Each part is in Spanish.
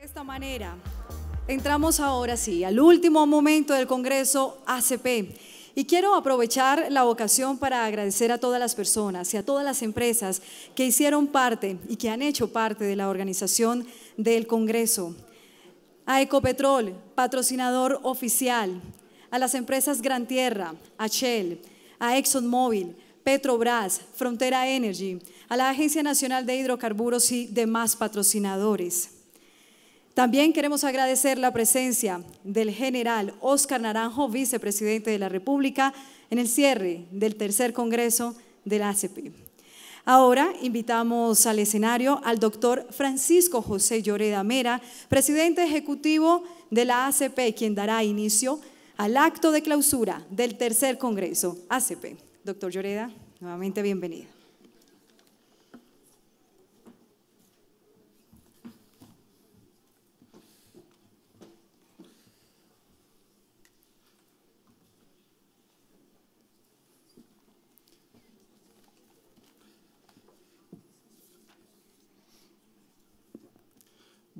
De esta manera, entramos ahora sí al último momento del Congreso ACP. Y quiero aprovechar la ocasión para agradecer a todas las personas y a todas las empresas que hicieron parte y que han hecho parte de la organización del Congreso. A Ecopetrol, patrocinador oficial, a las empresas Gran Tierra, a Shell, a ExxonMobil, Petrobras, Frontera Energy, a la Agencia Nacional de Hidrocarburos y demás patrocinadores. También queremos agradecer la presencia del general Óscar Naranjo, vicepresidente de la República, en el cierre del tercer Congreso de la ACP. Ahora invitamos al escenario al doctor Francisco José Lloreda Mera, presidente ejecutivo de la ACP, quien dará inicio al acto de clausura del tercer Congreso ACP. Doctor Lloreda, nuevamente bienvenido.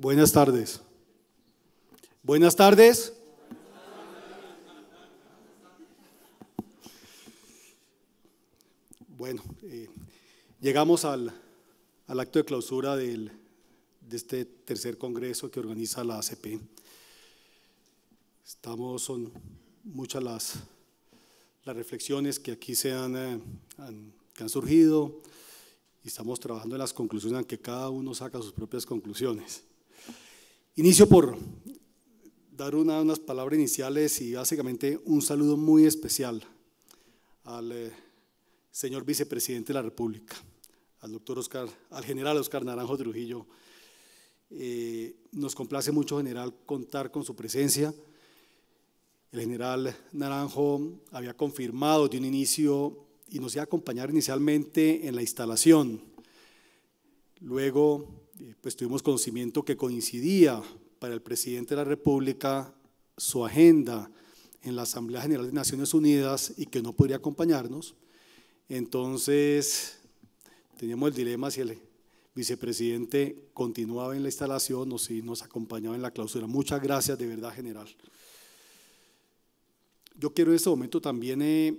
Buenas tardes. Buenas tardes. Bueno, eh, llegamos al, acto de clausura del, de este tercer congreso que organiza la ACP. Estamos, son muchas las, las reflexiones que aquí se han, eh, han surgido y estamos trabajando en las conclusiones, aunque cada uno saca sus propias conclusiones. Inicio por dar unas palabras iniciales y básicamente un saludo muy especial al eh, señor vicepresidente de la República, al doctor Oscar, al general Oscar Naranjo Trujillo. Eh, nos complace mucho, general, contar con su presencia. El general Naranjo había confirmado de un inicio y nos iba a acompañar inicialmente en la instalación. Luego pues tuvimos conocimiento que coincidía para el presidente de la República su agenda en la Asamblea General de Naciones Unidas y que no podría acompañarnos. Entonces, teníamos el dilema si el vicepresidente continuaba en la instalación o si nos acompañaba en la clausura. Muchas gracias, de verdad, general. Yo quiero en este momento también eh,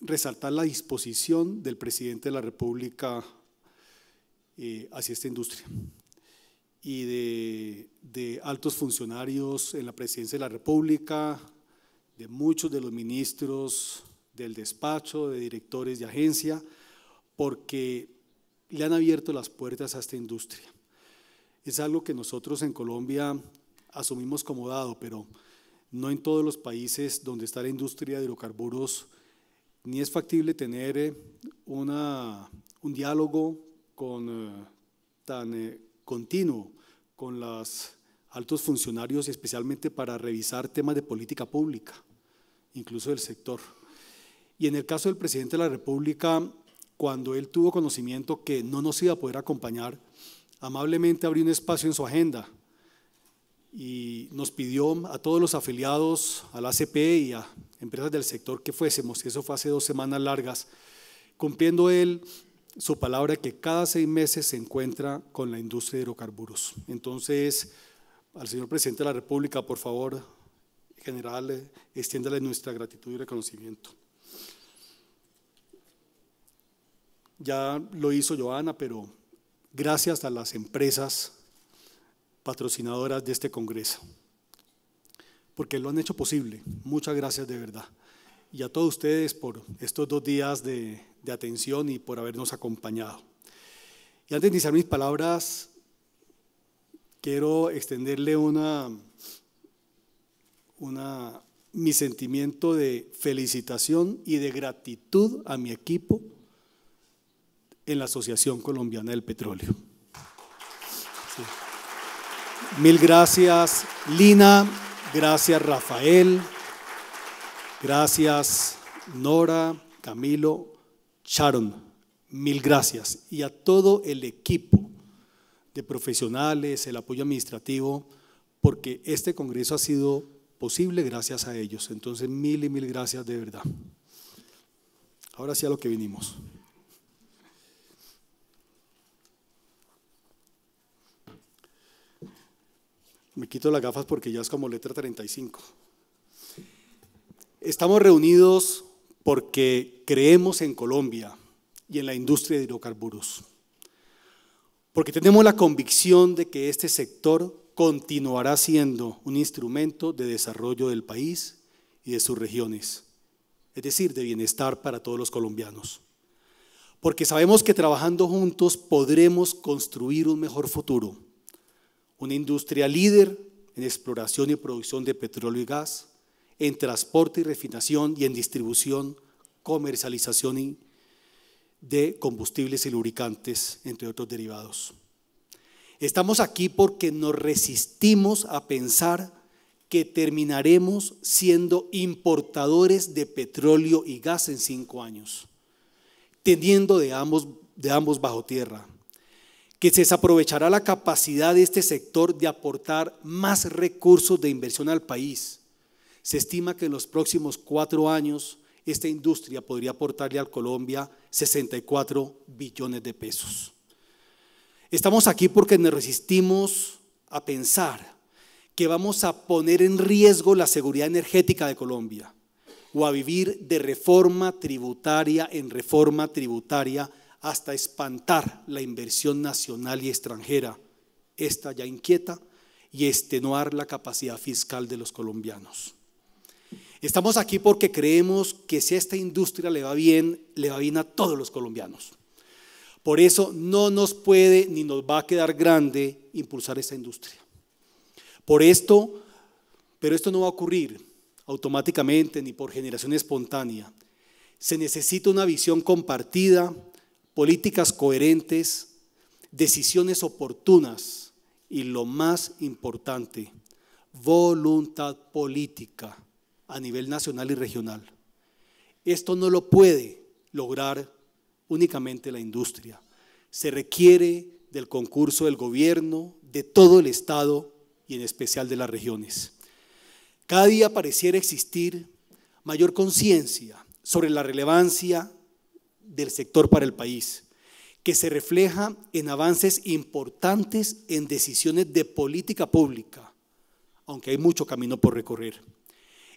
resaltar la disposición del presidente de la República eh, hacia esta industria y de, altos funcionarios en la presidencia de la República, de muchos de los ministros del despacho, de directores de agencia, porque le han abierto las puertas a esta industria. Es algo que nosotros en Colombia asumimos como dado, pero no en todos los países donde está la industria de hidrocarburos ni es factible tener eh, un diálogo con, eh, tan eh, continuo con los altos funcionarios, especialmente para revisar temas de política pública, incluso del sector. Y en el caso del presidente de la República, cuando él tuvo conocimiento que no nos iba a poder acompañar, amablemente abrió un espacio en su agenda y nos pidió a todos los afiliados a la ACP y a empresas del sector que fuésemos, y eso fue hace dos semanas largas, cumpliendo él su palabra que cada seis meses se encuentra con la industria de hidrocarburos. Entonces, al señor presidente de la República, por favor, general, eh, extiéndale nuestra gratitud y reconocimiento. Ya lo hizo Joana, pero gracias a las empresas patrocinadoras de este Congreso, porque lo han hecho posible. Muchas gracias de verdad y a todos ustedes por estos dos días de, atención y por habernos acompañado. Y antes de iniciar mis palabras, quiero extenderle una, mi sentimiento de felicitación y de gratitud a mi equipo en la Asociación Colombiana del Petróleo. Mil gracias, Lina, gracias, Rafael, Gracias, Nora, Camilo, Sharon. Mil gracias. Y a todo el equipo de profesionales, el apoyo administrativo, porque este Congreso ha sido posible gracias a ellos. Entonces, mil y mil gracias de verdad. Ahora sí a lo que vinimos. Me quito las gafas porque ya es como letra 35. Estamos reunidos porque creemos en Colombia y en la industria de hidrocarburos, porque tenemos la convicción de que este sector continuará siendo un instrumento de desarrollo del país y de sus regiones, es decir, de bienestar para todos los colombianos, porque sabemos que trabajando juntos podremos construir un mejor futuro, una industria líder en exploración y producción de petróleo y gas, en transporte y refinación y en distribución, comercialización de combustibles y lubricantes, entre otros derivados. Estamos aquí porque nos resistimos a pensar que terminaremos siendo importadores de petróleo y gas en cinco años, teniendo de ambos, de ambos bajo tierra, que se desaprovechará la capacidad de este sector de aportar más recursos de inversión al país se estima que en los próximos cuatro años esta industria podría aportarle a Colombia 64 billones de pesos. Estamos aquí porque nos resistimos a pensar que vamos a poner en riesgo la seguridad energética de Colombia o a vivir de reforma tributaria en reforma tributaria hasta espantar la inversión nacional y extranjera. Esta ya inquieta y extenuar la capacidad fiscal de los colombianos. Estamos aquí porque creemos que si a esta industria le va bien, le va bien a todos los colombianos. Por eso no nos puede ni nos va a quedar grande impulsar esta industria. Por esto, pero esto no va a ocurrir automáticamente ni por generación espontánea. Se necesita una visión compartida, políticas coherentes, decisiones oportunas y lo más importante, voluntad política a nivel nacional y regional. Esto no lo puede lograr únicamente la industria. Se requiere del concurso del gobierno, de todo el Estado y en especial de las regiones. Cada día pareciera existir mayor conciencia sobre la relevancia del sector para el país, que se refleja en avances importantes en decisiones de política pública, aunque hay mucho camino por recorrer.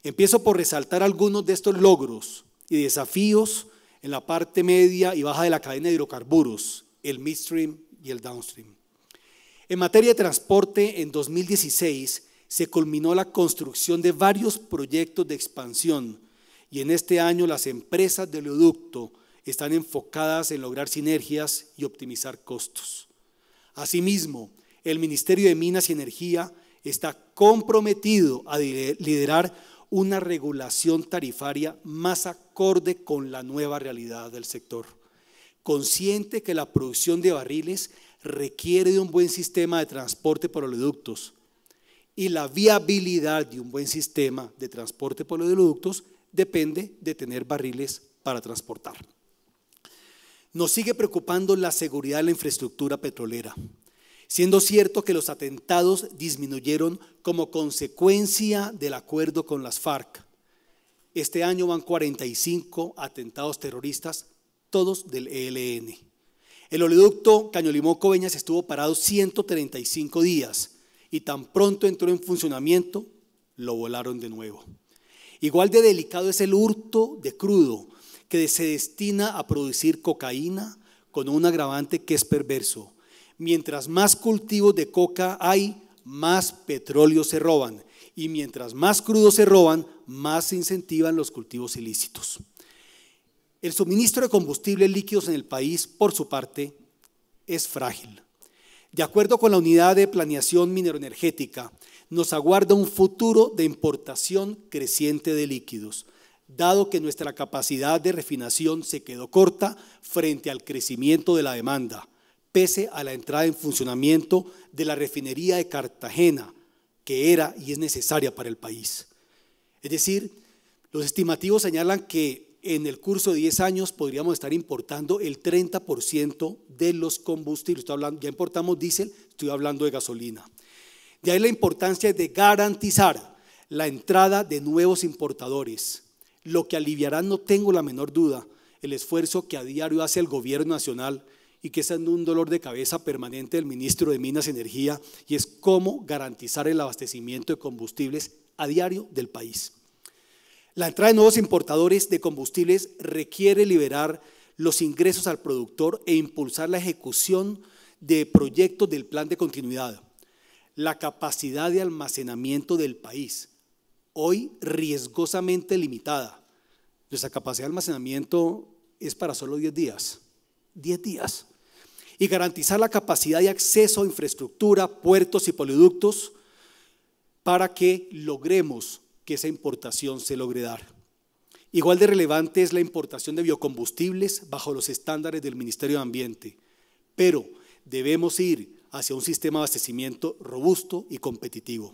Empiezo por resaltar algunos de estos logros y desafíos en la parte media y baja de la cadena de hidrocarburos, el midstream y el downstream. En materia de transporte, en 2016 se culminó la construcción de varios proyectos de expansión y en este año las empresas de oleoducto están enfocadas en lograr sinergias y optimizar costos. Asimismo, el Ministerio de Minas y Energía está comprometido a liderar una regulación tarifaria más acorde con la nueva realidad del sector, consciente que la producción de barriles requiere de un buen sistema de transporte por oleoductos y la viabilidad de un buen sistema de transporte por oleoductos depende de tener barriles para transportar. Nos sigue preocupando la seguridad de la infraestructura petrolera, siendo cierto que los atentados disminuyeron como consecuencia del acuerdo con las FARC. Este año van 45 atentados terroristas, todos del ELN. El oleoducto Cañolimó-Coveñas estuvo parado 135 días y tan pronto entró en funcionamiento, lo volaron de nuevo. Igual de delicado es el hurto de crudo, que se destina a producir cocaína con un agravante que es perverso. Mientras más cultivos de coca hay, más petróleo se roban. Y mientras más crudo se roban, más se incentivan los cultivos ilícitos. El suministro de combustibles líquidos en el país, por su parte, es frágil. De acuerdo con la unidad de planeación mineroenergética, nos aguarda un futuro de importación creciente de líquidos, dado que nuestra capacidad de refinación se quedó corta frente al crecimiento de la demanda pese a la entrada en funcionamiento de la refinería de Cartagena, que era y es necesaria para el país. Es decir, los estimativos señalan que en el curso de 10 años podríamos estar importando el 30% de los combustibles. ya importamos diésel, estoy hablando de gasolina. De ahí la importancia de garantizar la entrada de nuevos importadores, lo que aliviará, no tengo la menor duda, el esfuerzo que a diario hace el gobierno nacional y que es un dolor de cabeza permanente del ministro de Minas y Energía, y es cómo garantizar el abastecimiento de combustibles a diario del país. La entrada de nuevos importadores de combustibles requiere liberar los ingresos al productor e impulsar la ejecución de proyectos del plan de continuidad, la capacidad de almacenamiento del país, hoy riesgosamente limitada. Nuestra capacidad de almacenamiento es para solo 10 días. 10 días y garantizar la capacidad de acceso a infraestructura, puertos y poliductos para que logremos que esa importación se logre dar. Igual de relevante es la importación de biocombustibles bajo los estándares del Ministerio de Ambiente, pero debemos ir hacia un sistema de abastecimiento robusto y competitivo.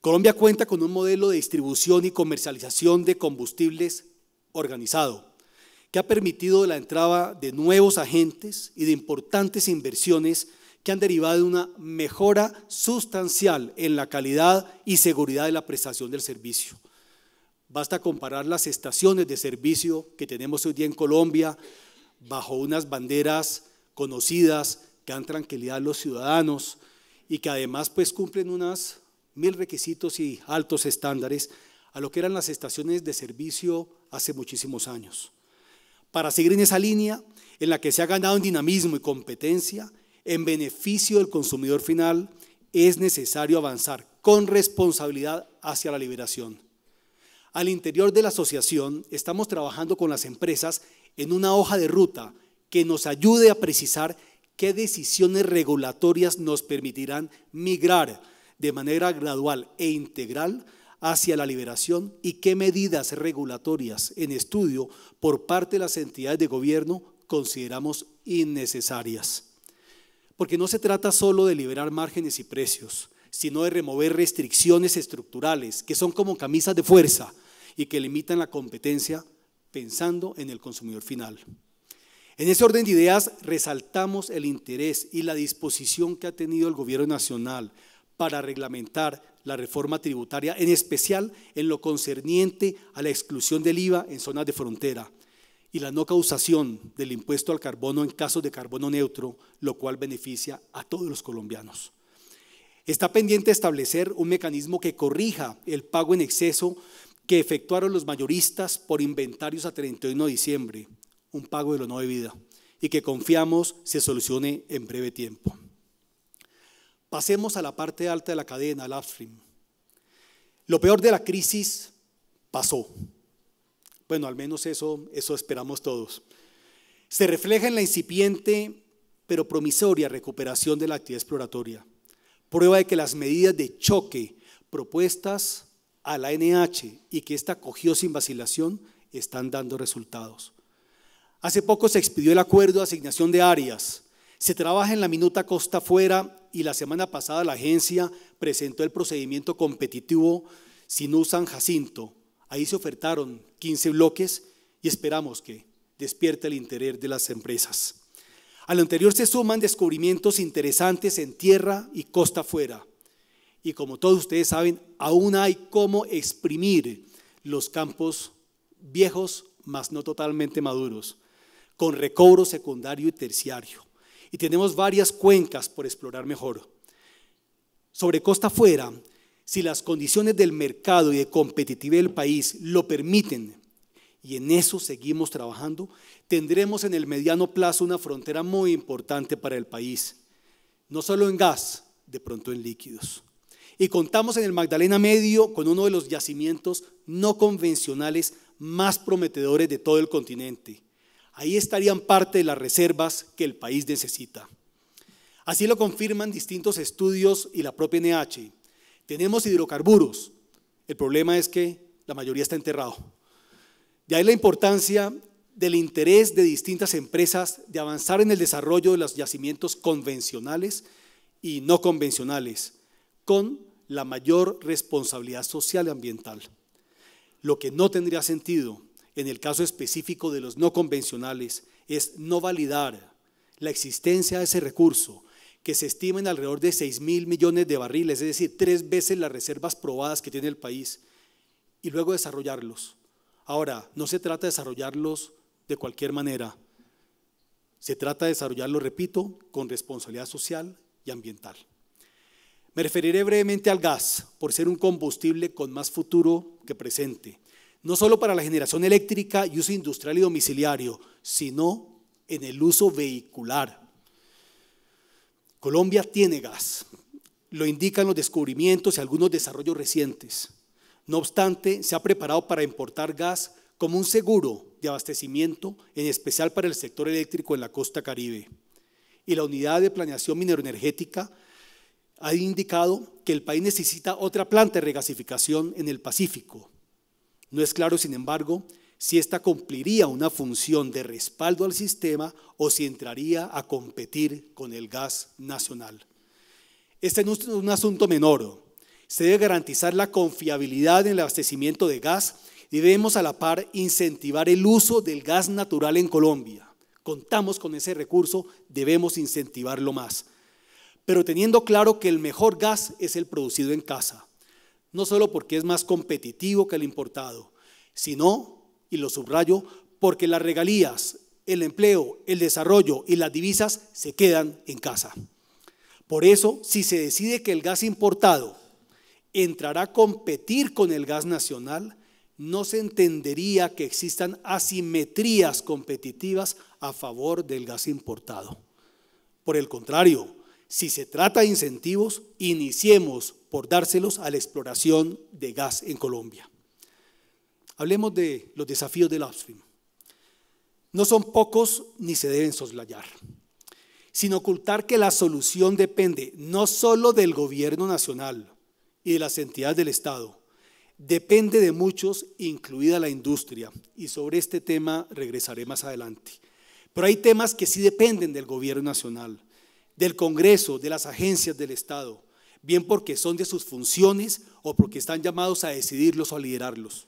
Colombia cuenta con un modelo de distribución y comercialización de combustibles organizado, que ha permitido la entrada de nuevos agentes y de importantes inversiones que han derivado de una mejora sustancial en la calidad y seguridad de la prestación del servicio. Basta comparar las estaciones de servicio que tenemos hoy día en Colombia bajo unas banderas conocidas que dan tranquilidad a los ciudadanos y que además pues cumplen unos mil requisitos y altos estándares a lo que eran las estaciones de servicio hace muchísimos años para seguir en esa línea en la que se ha ganado en dinamismo y competencia en beneficio del consumidor final, es necesario avanzar con responsabilidad hacia la liberación. Al interior de la asociación estamos trabajando con las empresas en una hoja de ruta que nos ayude a precisar qué decisiones regulatorias nos permitirán migrar de manera gradual e integral hacia la liberación y qué medidas regulatorias en estudio por parte de las entidades de gobierno consideramos innecesarias. Porque no se trata solo de liberar márgenes y precios, sino de remover restricciones estructurales que son como camisas de fuerza y que limitan la competencia pensando en el consumidor final. En ese orden de ideas resaltamos el interés y la disposición que ha tenido el Gobierno Nacional para reglamentar la reforma tributaria, en especial en lo concerniente a la exclusión del IVA en zonas de frontera y la no causación del impuesto al carbono en casos de carbono neutro, lo cual beneficia a todos los colombianos. Está pendiente establecer un mecanismo que corrija el pago en exceso que efectuaron los mayoristas por inventarios a 31 de diciembre, un pago de lo no debido, y que confiamos se solucione en breve tiempo. Pasemos a la parte alta de la cadena, al upstream. Lo peor de la crisis pasó. Bueno, al menos eso, eso esperamos todos. Se refleja en la incipiente pero promisoria recuperación de la actividad exploratoria. Prueba de que las medidas de choque propuestas a la NH y que ésta cogió sin vacilación están dando resultados. Hace poco se expidió el acuerdo de asignación de áreas se trabaja en la minuta costa afuera y la semana pasada la agencia presentó el procedimiento competitivo Sinú San Jacinto. Ahí se ofertaron 15 bloques y esperamos que despierte el interés de las empresas. A lo anterior se suman descubrimientos interesantes en tierra y costa afuera. Y como todos ustedes saben, aún hay cómo exprimir los campos viejos, mas no totalmente maduros, con recobro secundario y terciario y tenemos varias cuencas por explorar mejor. Sobre costa afuera, si las condiciones del mercado y de competitividad del país lo permiten, y en eso seguimos trabajando, tendremos en el mediano plazo una frontera muy importante para el país, no solo en gas, de pronto en líquidos. Y contamos en el Magdalena Medio con uno de los yacimientos no convencionales más prometedores de todo el continente, Ahí estarían parte de las reservas que el país necesita. Así lo confirman distintos estudios y la propia NH. Tenemos hidrocarburos. El problema es que la mayoría está enterrado. De ahí la importancia del interés de distintas empresas de avanzar en el desarrollo de los yacimientos convencionales y no convencionales, con la mayor responsabilidad social y ambiental. Lo que no tendría sentido en el caso específico de los no convencionales, es no validar la existencia de ese recurso, que se estima en alrededor de 6 mil millones de barriles, es decir, tres veces las reservas probadas que tiene el país, y luego desarrollarlos. Ahora, no se trata de desarrollarlos de cualquier manera, se trata de desarrollarlos, repito, con responsabilidad social y ambiental. Me referiré brevemente al gas, por ser un combustible con más futuro que presente no solo para la generación eléctrica y uso industrial y domiciliario, sino en el uso vehicular. Colombia tiene gas, lo indican los descubrimientos y algunos desarrollos recientes. No obstante, se ha preparado para importar gas como un seguro de abastecimiento, en especial para el sector eléctrico en la costa caribe. Y la unidad de planeación mineroenergética ha indicado que el país necesita otra planta de regasificación en el Pacífico, no es claro, sin embargo, si ésta cumpliría una función de respaldo al sistema o si entraría a competir con el gas nacional. Este es un asunto menor. Se debe garantizar la confiabilidad en el abastecimiento de gas y debemos a la par incentivar el uso del gas natural en Colombia. Contamos con ese recurso, debemos incentivarlo más. Pero teniendo claro que el mejor gas es el producido en casa no solo porque es más competitivo que el importado, sino, y lo subrayo, porque las regalías, el empleo, el desarrollo y las divisas se quedan en casa. Por eso, si se decide que el gas importado entrará a competir con el gas nacional, no se entendería que existan asimetrías competitivas a favor del gas importado. Por el contrario, si se trata de incentivos, iniciemos por dárselos a la exploración de gas en Colombia. Hablemos de los desafíos del upstream. No son pocos ni se deben soslayar, sin ocultar que la solución depende no solo del gobierno nacional y de las entidades del Estado, depende de muchos, incluida la industria, y sobre este tema regresaré más adelante. Pero hay temas que sí dependen del gobierno nacional del Congreso, de las agencias del Estado, bien porque son de sus funciones o porque están llamados a decidirlos o a liderarlos.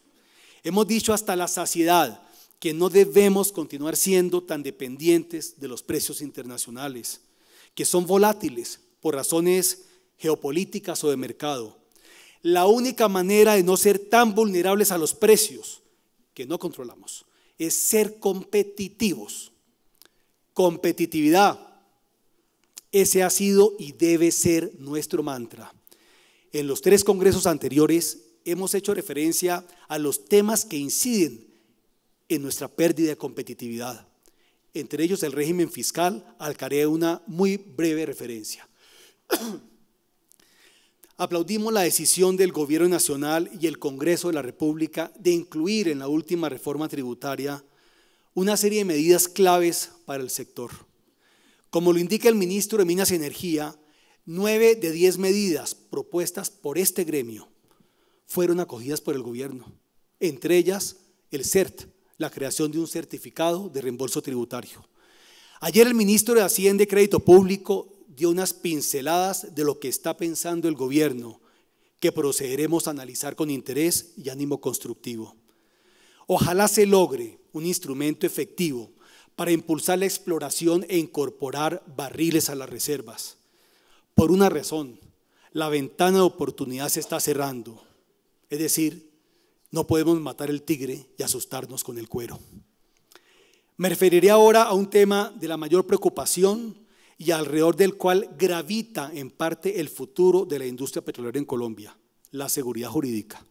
Hemos dicho hasta la saciedad que no debemos continuar siendo tan dependientes de los precios internacionales, que son volátiles por razones geopolíticas o de mercado. La única manera de no ser tan vulnerables a los precios que no controlamos es ser competitivos. Competitividad ese ha sido y debe ser nuestro mantra. En los tres congresos anteriores hemos hecho referencia a los temas que inciden en nuestra pérdida de competitividad, entre ellos el régimen fiscal, al que haré una muy breve referencia. Aplaudimos la decisión del Gobierno Nacional y el Congreso de la República de incluir en la última reforma tributaria una serie de medidas claves para el sector como lo indica el ministro de Minas y Energía, nueve de diez medidas propuestas por este gremio fueron acogidas por el gobierno, entre ellas el CERT, la creación de un certificado de reembolso tributario. Ayer el ministro de Hacienda y Crédito Público dio unas pinceladas de lo que está pensando el gobierno, que procederemos a analizar con interés y ánimo constructivo. Ojalá se logre un instrumento efectivo para impulsar la exploración e incorporar barriles a las reservas. Por una razón, la ventana de oportunidad se está cerrando. Es decir, no podemos matar el tigre y asustarnos con el cuero. Me referiré ahora a un tema de la mayor preocupación y alrededor del cual gravita en parte el futuro de la industria petrolera en Colombia, la seguridad jurídica.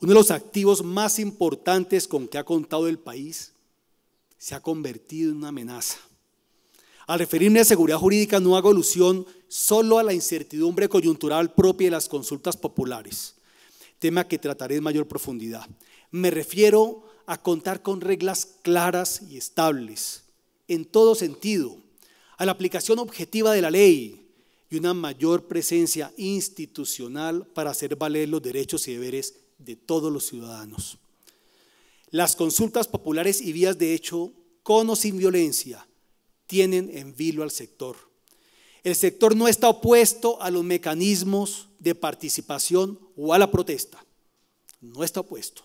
Uno de los activos más importantes con que ha contado el país se ha convertido en una amenaza. Al referirme a seguridad jurídica no hago alusión solo a la incertidumbre coyuntural propia de las consultas populares, tema que trataré en mayor profundidad. Me refiero a contar con reglas claras y estables, en todo sentido, a la aplicación objetiva de la ley y una mayor presencia institucional para hacer valer los derechos y deberes de todos los ciudadanos. Las consultas populares y vías de hecho, con o sin violencia, tienen en vilo al sector. El sector no está opuesto a los mecanismos de participación o a la protesta. No está opuesto.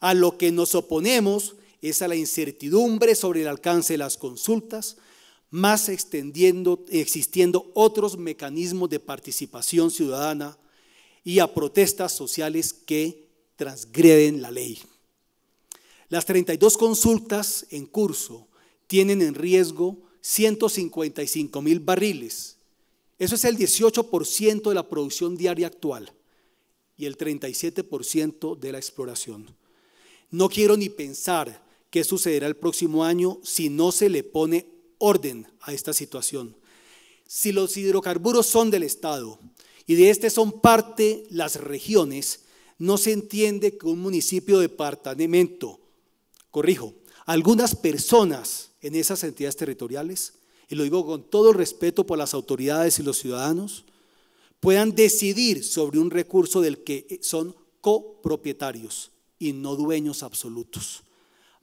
A lo que nos oponemos es a la incertidumbre sobre el alcance de las consultas, más extendiendo, existiendo otros mecanismos de participación ciudadana y a protestas sociales que transgreden la ley. Las 32 consultas en curso tienen en riesgo 155 mil barriles. Eso es el 18% de la producción diaria actual y el 37% de la exploración. No quiero ni pensar qué sucederá el próximo año si no se le pone orden a esta situación. Si los hidrocarburos son del Estado y de este son parte las regiones, no se entiende que un municipio departamento Corrijo, algunas personas en esas entidades territoriales, y lo digo con todo respeto por las autoridades y los ciudadanos, puedan decidir sobre un recurso del que son copropietarios y no dueños absolutos.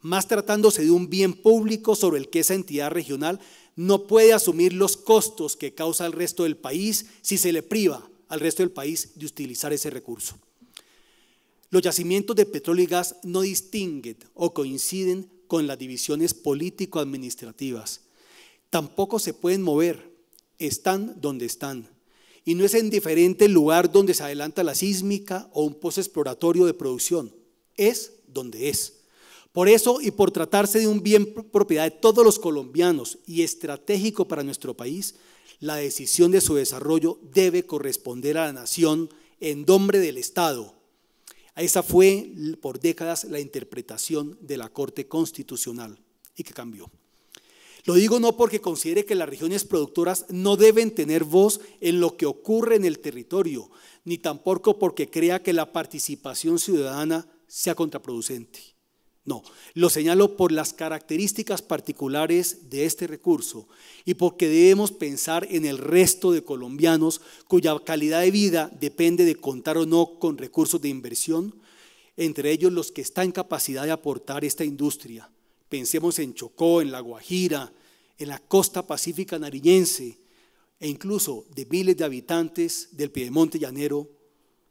Más tratándose de un bien público sobre el que esa entidad regional no puede asumir los costos que causa al resto del país si se le priva al resto del país de utilizar ese recurso. Los yacimientos de petróleo y gas no distinguen o coinciden con las divisiones político-administrativas. Tampoco se pueden mover, están donde están. Y no es en diferente el lugar donde se adelanta la sísmica o un pozo exploratorio de producción, es donde es. Por eso y por tratarse de un bien propiedad de todos los colombianos y estratégico para nuestro país, la decisión de su desarrollo debe corresponder a la nación en nombre del Estado esa fue por décadas la interpretación de la Corte Constitucional y que cambió. Lo digo no porque considere que las regiones productoras no deben tener voz en lo que ocurre en el territorio, ni tampoco porque crea que la participación ciudadana sea contraproducente. No, lo señalo por las características particulares de este recurso y porque debemos pensar en el resto de colombianos cuya calidad de vida depende de contar o no con recursos de inversión, entre ellos los que están en capacidad de aportar esta industria. Pensemos en Chocó, en La Guajira, en la costa pacífica nariñense e incluso de miles de habitantes del Piedemonte Llanero,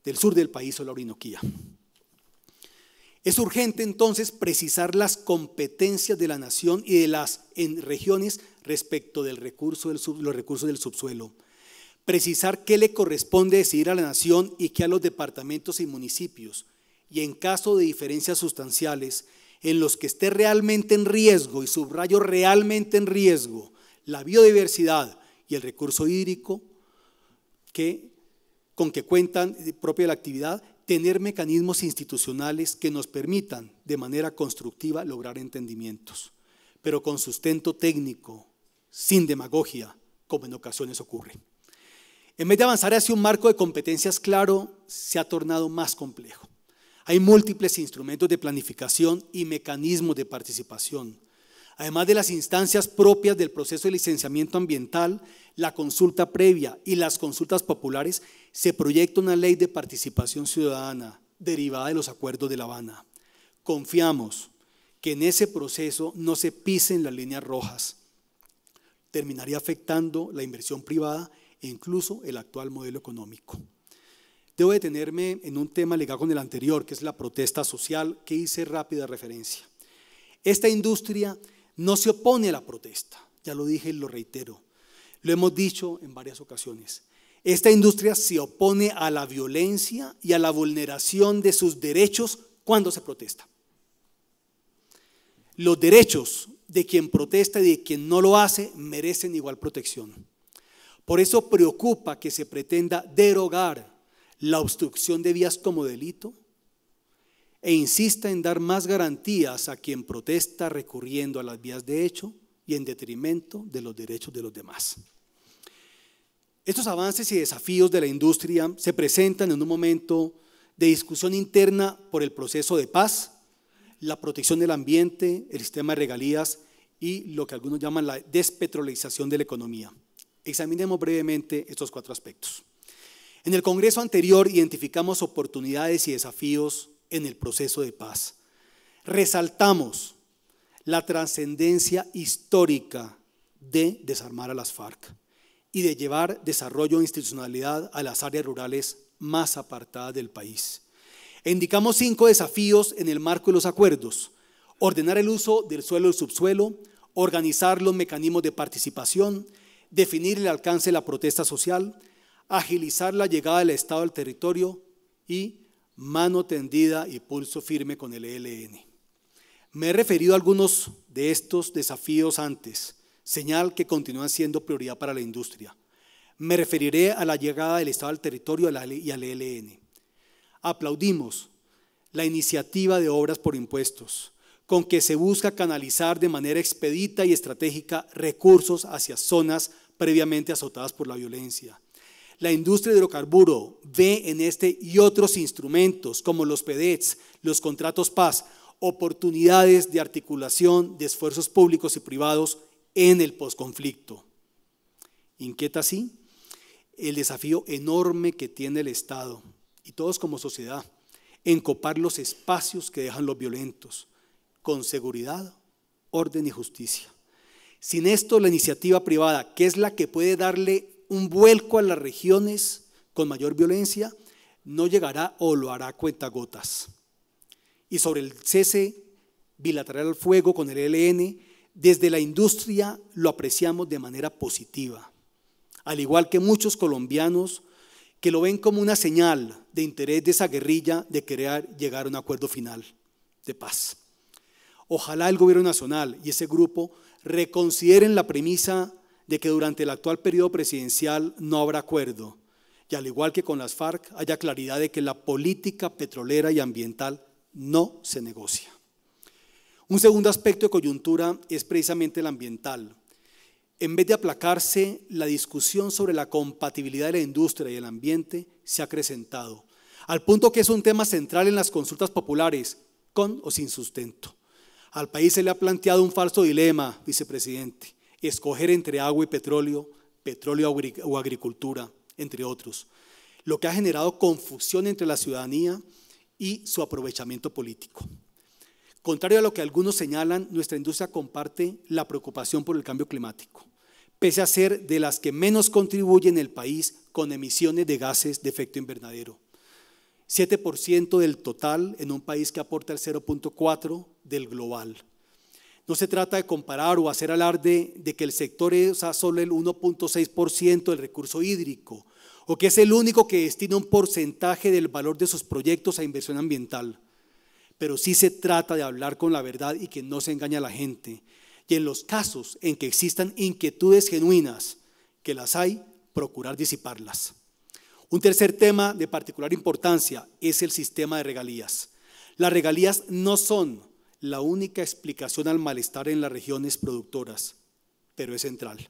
del sur del país o la Orinoquía. Es urgente entonces precisar las competencias de la nación y de las en regiones respecto de recurso los recursos del subsuelo. Precisar qué le corresponde decidir a la nación y qué a los departamentos y municipios. Y en caso de diferencias sustanciales en los que esté realmente en riesgo, y subrayo realmente en riesgo, la biodiversidad y el recurso hídrico que, con que cuentan eh, propia la actividad, tener mecanismos institucionales que nos permitan de manera constructiva lograr entendimientos, pero con sustento técnico, sin demagogia, como en ocasiones ocurre. En vez de avanzar hacia un marco de competencias claro, se ha tornado más complejo. Hay múltiples instrumentos de planificación y mecanismos de participación, Además de las instancias propias del proceso de licenciamiento ambiental, la consulta previa y las consultas populares, se proyecta una ley de participación ciudadana derivada de los acuerdos de La Habana. Confiamos que en ese proceso no se pisen las líneas rojas. Terminaría afectando la inversión privada e incluso el actual modelo económico. Debo detenerme en un tema ligado con el anterior, que es la protesta social, que hice rápida referencia. Esta industria no se opone a la protesta. Ya lo dije y lo reitero. Lo hemos dicho en varias ocasiones. Esta industria se opone a la violencia y a la vulneración de sus derechos cuando se protesta. Los derechos de quien protesta y de quien no lo hace merecen igual protección. Por eso preocupa que se pretenda derogar la obstrucción de vías como delito e insista en dar más garantías a quien protesta recurriendo a las vías de hecho y en detrimento de los derechos de los demás. Estos avances y desafíos de la industria se presentan en un momento de discusión interna por el proceso de paz, la protección del ambiente, el sistema de regalías y lo que algunos llaman la despetrolización de la economía. Examinemos brevemente estos cuatro aspectos. En el Congreso anterior identificamos oportunidades y desafíos en el proceso de paz. Resaltamos la trascendencia histórica de desarmar a las FARC y de llevar desarrollo e institucionalidad a las áreas rurales más apartadas del país. Indicamos cinco desafíos en el marco de los acuerdos. Ordenar el uso del suelo y subsuelo, organizar los mecanismos de participación, definir el alcance de la protesta social, agilizar la llegada del Estado al territorio y mano tendida y pulso firme con el ELN. Me he referido a algunos de estos desafíos antes, señal que continúan siendo prioridad para la industria. Me referiré a la llegada del Estado al territorio y al ELN. Aplaudimos la iniciativa de obras por impuestos, con que se busca canalizar de manera expedita y estratégica recursos hacia zonas previamente azotadas por la violencia la industria de hidrocarburo ve en este y otros instrumentos como los PEDETs, los contratos PAS, oportunidades de articulación de esfuerzos públicos y privados en el posconflicto. Inquieta así el desafío enorme que tiene el Estado y todos como sociedad en copar los espacios que dejan los violentos con seguridad, orden y justicia. Sin esto, la iniciativa privada, que es la que puede darle un vuelco a las regiones con mayor violencia, no llegará o lo hará cuentagotas. Y sobre el cese bilateral al fuego con el ELN, desde la industria lo apreciamos de manera positiva, al igual que muchos colombianos que lo ven como una señal de interés de esa guerrilla de crear llegar a un acuerdo final de paz. Ojalá el gobierno nacional y ese grupo reconsideren la premisa de que durante el actual periodo presidencial no habrá acuerdo y al igual que con las FARC haya claridad de que la política petrolera y ambiental no se negocia. Un segundo aspecto de coyuntura es precisamente el ambiental. En vez de aplacarse, la discusión sobre la compatibilidad de la industria y el ambiente se ha acrecentado, al punto que es un tema central en las consultas populares, con o sin sustento. Al país se le ha planteado un falso dilema, vicepresidente escoger entre agua y petróleo, petróleo o agricultura, entre otros, lo que ha generado confusión entre la ciudadanía y su aprovechamiento político. Contrario a lo que algunos señalan, nuestra industria comparte la preocupación por el cambio climático, pese a ser de las que menos contribuyen el país con emisiones de gases de efecto invernadero. 7% del total en un país que aporta el 0.4 del global. No se trata de comparar o hacer alarde de que el sector usa solo el 1.6% del recurso hídrico o que es el único que destina un porcentaje del valor de sus proyectos a inversión ambiental. Pero sí se trata de hablar con la verdad y que no se engañe a la gente. Y en los casos en que existan inquietudes genuinas, que las hay, procurar disiparlas. Un tercer tema de particular importancia es el sistema de regalías. Las regalías no son la única explicación al malestar en las regiones productoras, pero es central.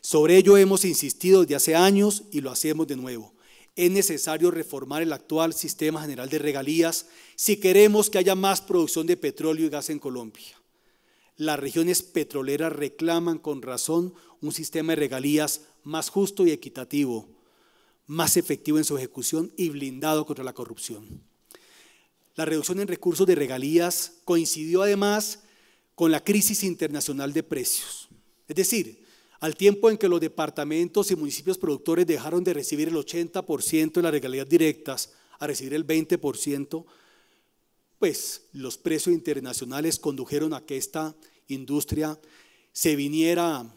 Sobre ello hemos insistido desde hace años y lo hacemos de nuevo. Es necesario reformar el actual sistema general de regalías si queremos que haya más producción de petróleo y gas en Colombia. Las regiones petroleras reclaman con razón un sistema de regalías más justo y equitativo, más efectivo en su ejecución y blindado contra la corrupción. La reducción en recursos de regalías coincidió además con la crisis internacional de precios. Es decir, al tiempo en que los departamentos y municipios productores dejaron de recibir el 80% de las regalías directas a recibir el 20%, pues los precios internacionales condujeron a que esta industria se viniera,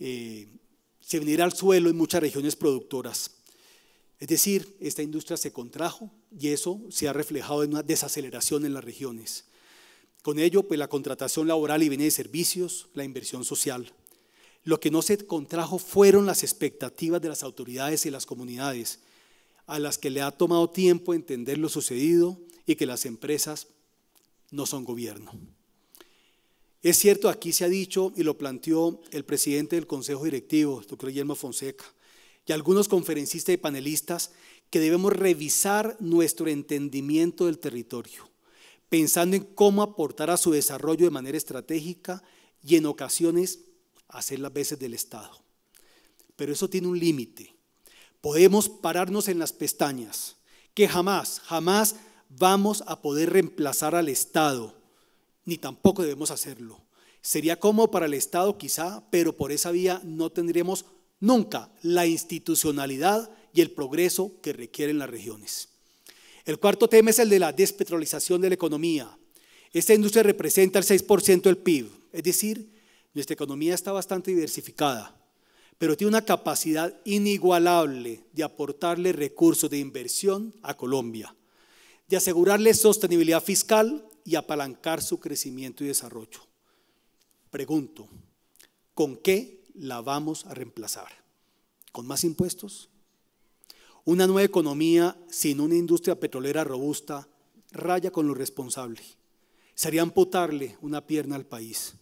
eh, se viniera al suelo en muchas regiones productoras. Es decir, esta industria se contrajo y eso se ha reflejado en una desaceleración en las regiones. Con ello, pues la contratación laboral y bienes de servicios, la inversión social. Lo que no se contrajo fueron las expectativas de las autoridades y las comunidades, a las que le ha tomado tiempo entender lo sucedido y que las empresas no son gobierno. Es cierto, aquí se ha dicho y lo planteó el presidente del Consejo Directivo, doctor Guillermo Fonseca, y algunos conferencistas y panelistas que debemos revisar nuestro entendimiento del territorio, pensando en cómo aportar a su desarrollo de manera estratégica y en ocasiones hacer las veces del Estado. Pero eso tiene un límite. Podemos pararnos en las pestañas, que jamás, jamás vamos a poder reemplazar al Estado, ni tampoco debemos hacerlo. Sería como para el Estado quizá, pero por esa vía no tendríamos nunca la institucionalidad y el progreso que requieren las regiones. El cuarto tema es el de la despetrolización de la economía. Esta industria representa el 6% del PIB, es decir, nuestra economía está bastante diversificada, pero tiene una capacidad inigualable de aportarle recursos de inversión a Colombia, de asegurarle sostenibilidad fiscal y apalancar su crecimiento y desarrollo. Pregunto, ¿con qué la vamos a reemplazar. ¿Con más impuestos? Una nueva economía sin una industria petrolera robusta raya con lo responsable. Sería amputarle una pierna al país.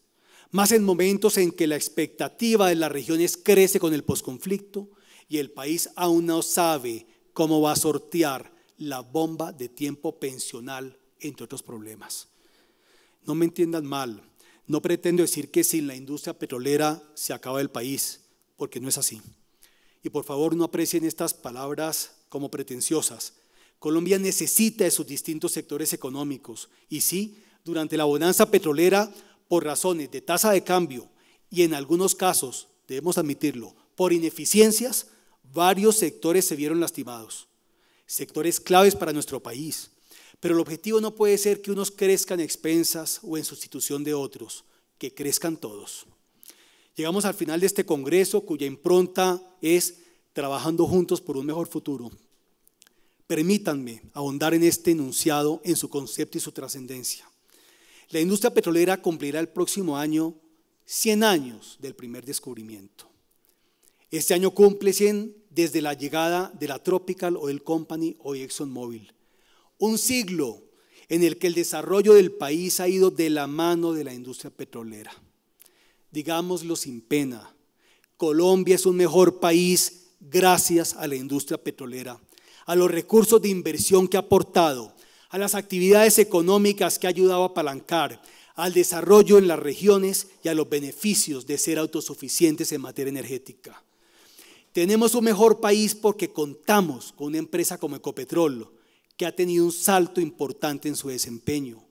Más en momentos en que la expectativa de las regiones crece con el posconflicto y el país aún no sabe cómo va a sortear la bomba de tiempo pensional, entre otros problemas. No me entiendan mal, no pretendo decir que sin la industria petrolera se acaba el país, porque no es así. Y por favor no aprecien estas palabras como pretenciosas. Colombia necesita de sus distintos sectores económicos. Y sí, durante la bonanza petrolera, por razones de tasa de cambio y en algunos casos, debemos admitirlo, por ineficiencias, varios sectores se vieron lastimados. Sectores claves para nuestro país, pero el objetivo no puede ser que unos crezcan a expensas o en sustitución de otros, que crezcan todos. Llegamos al final de este Congreso cuya impronta es trabajando juntos por un mejor futuro. Permítanme ahondar en este enunciado, en su concepto y su trascendencia. La industria petrolera cumplirá el próximo año 100 años del primer descubrimiento. Este año cumple 100 desde la llegada de la Tropical Oil Company o ExxonMobil un siglo en el que el desarrollo del país ha ido de la mano de la industria petrolera. Digámoslo sin pena, Colombia es un mejor país gracias a la industria petrolera, a los recursos de inversión que ha aportado, a las actividades económicas que ha ayudado a apalancar, al desarrollo en las regiones y a los beneficios de ser autosuficientes en materia energética. Tenemos un mejor país porque contamos con una empresa como Ecopetrol, que ha tenido un salto importante en su desempeño.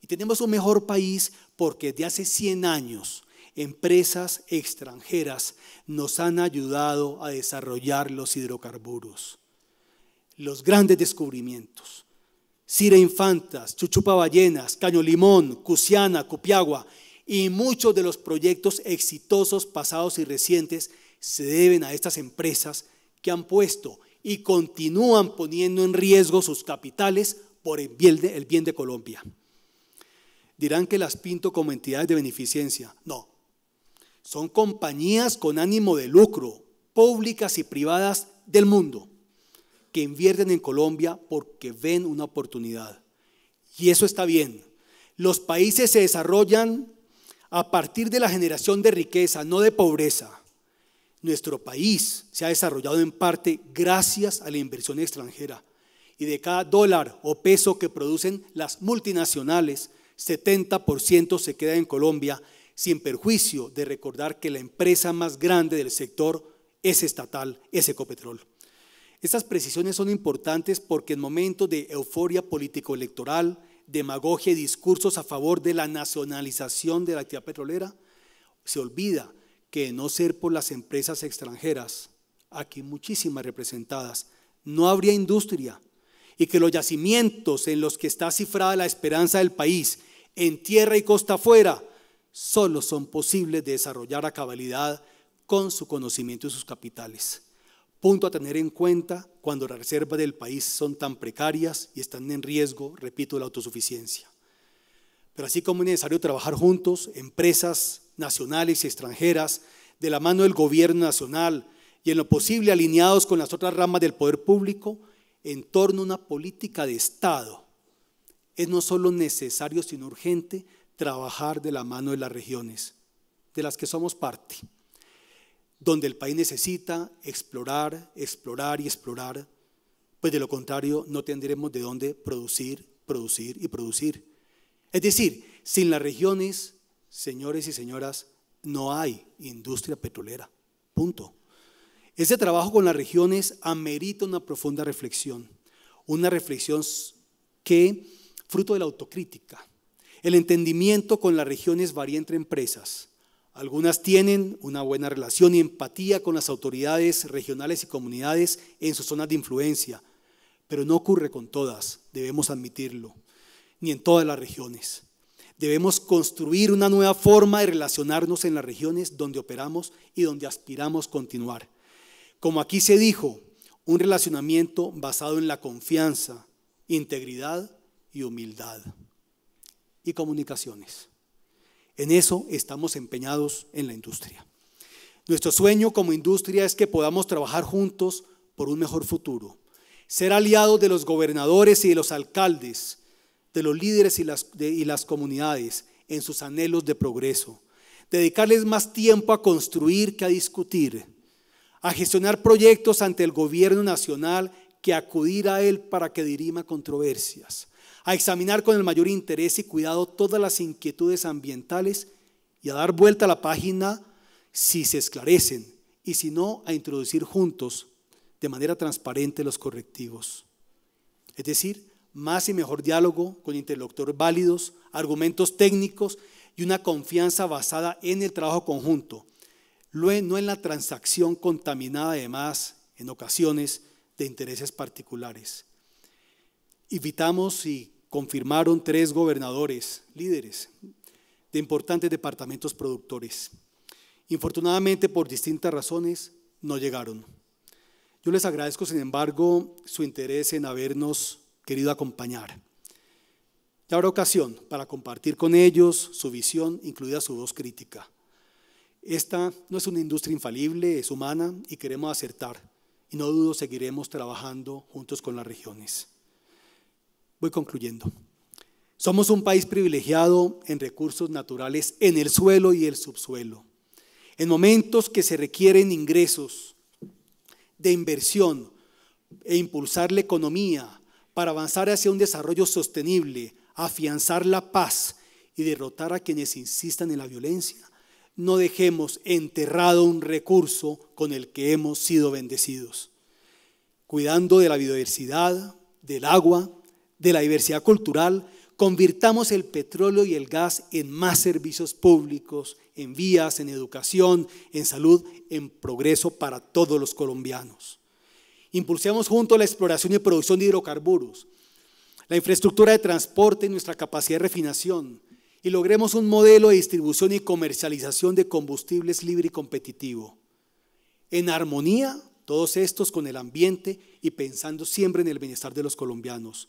Y tenemos un mejor país porque desde hace 100 años empresas extranjeras nos han ayudado a desarrollar los hidrocarburos, los grandes descubrimientos. Cira Infantas, Chuchupa Ballenas, Caño Limón, Cusiana, Copiagua y muchos de los proyectos exitosos pasados y recientes se deben a estas empresas que han puesto y continúan poniendo en riesgo sus capitales por el bien, de, Colombia. Dirán que las pinto como entidades de beneficencia. No, son compañías con ánimo de lucro, públicas y privadas del mundo, que invierten en Colombia porque ven una oportunidad. Y eso está bien. Los países se desarrollan a partir de la generación de riqueza, no de pobreza. Nuestro país se ha desarrollado en parte gracias a la inversión extranjera y de cada dólar o peso que producen las multinacionales, 70% se queda en Colombia, sin perjuicio de recordar que la empresa más grande del sector es estatal, es Ecopetrol. Estas precisiones son importantes porque en momentos de euforia político-electoral, demagogia y discursos a favor de la nacionalización de la actividad petrolera, se olvida que no ser por las empresas extranjeras, aquí muchísimas representadas, no habría industria y que los yacimientos en los que está cifrada la esperanza del país, en tierra y costa afuera, solo son posibles de desarrollar a cabalidad con su conocimiento y sus capitales. Punto a tener en cuenta cuando las reservas del país son tan precarias y están en riesgo, repito, la autosuficiencia. Pero así como es necesario trabajar juntos, empresas, nacionales y extranjeras, de la mano del gobierno nacional y en lo posible alineados con las otras ramas del poder público, en torno a una política de Estado. Es no solo necesario, sino urgente trabajar de la mano de las regiones, de las que somos parte, donde el país necesita explorar, explorar y explorar, pues de lo contrario no tendremos de dónde producir, producir y producir. Es decir, sin las regiones Señores y señoras, no hay industria petrolera. Punto. Este trabajo con las regiones amerita una profunda reflexión, una reflexión que, fruto de la autocrítica, el entendimiento con las regiones varía entre empresas. Algunas tienen una buena relación y empatía con las autoridades regionales y comunidades en sus zonas de influencia, pero no ocurre con todas, debemos admitirlo, ni en todas las regiones. Debemos construir una nueva forma de relacionarnos en las regiones donde operamos y donde aspiramos continuar. Como aquí se dijo, un relacionamiento basado en la confianza, integridad y humildad. Y comunicaciones. En eso estamos empeñados en la industria. Nuestro sueño como industria es que podamos trabajar juntos por un mejor futuro, ser aliados de los gobernadores y de los alcaldes, de los líderes y las, y las comunidades en sus anhelos de progreso. Dedicarles más tiempo a construir que a discutir, a gestionar proyectos ante el gobierno nacional que acudir a él para que dirima controversias, a examinar con el mayor interés y cuidado todas las inquietudes ambientales y a dar vuelta a la página si se esclarecen y si no, a introducir juntos de manera transparente los correctivos. Es decir, más y mejor diálogo con interlocutores válidos, argumentos técnicos y una confianza basada en el trabajo conjunto, no en la transacción contaminada además en ocasiones de intereses particulares. Invitamos y confirmaron tres gobernadores, líderes de importantes departamentos productores. Infortunadamente, por distintas razones, no llegaron. Yo les agradezco, sin embargo, su interés en habernos querido acompañar. Ya habrá ocasión para compartir con ellos su visión, incluida su voz crítica. Esta no es una industria infalible, es humana y queremos acertar. Y no dudo, seguiremos trabajando juntos con las regiones. Voy concluyendo. Somos un país privilegiado en recursos naturales en el suelo y el subsuelo. En momentos que se requieren ingresos de inversión e impulsar la economía, para avanzar hacia un desarrollo sostenible, afianzar la paz y derrotar a quienes insistan en la violencia, no dejemos enterrado un recurso con el que hemos sido bendecidos. Cuidando de la biodiversidad, del agua, de la diversidad cultural, convirtamos el petróleo y el gas en más servicios públicos, en vías, en educación, en salud, en progreso para todos los colombianos. Impulsemos juntos la exploración y producción de hidrocarburos, la infraestructura de transporte y nuestra capacidad de refinación, y logremos un modelo de distribución y comercialización de combustibles libre y competitivo. En armonía, todos estos con el ambiente y pensando siempre en el bienestar de los colombianos.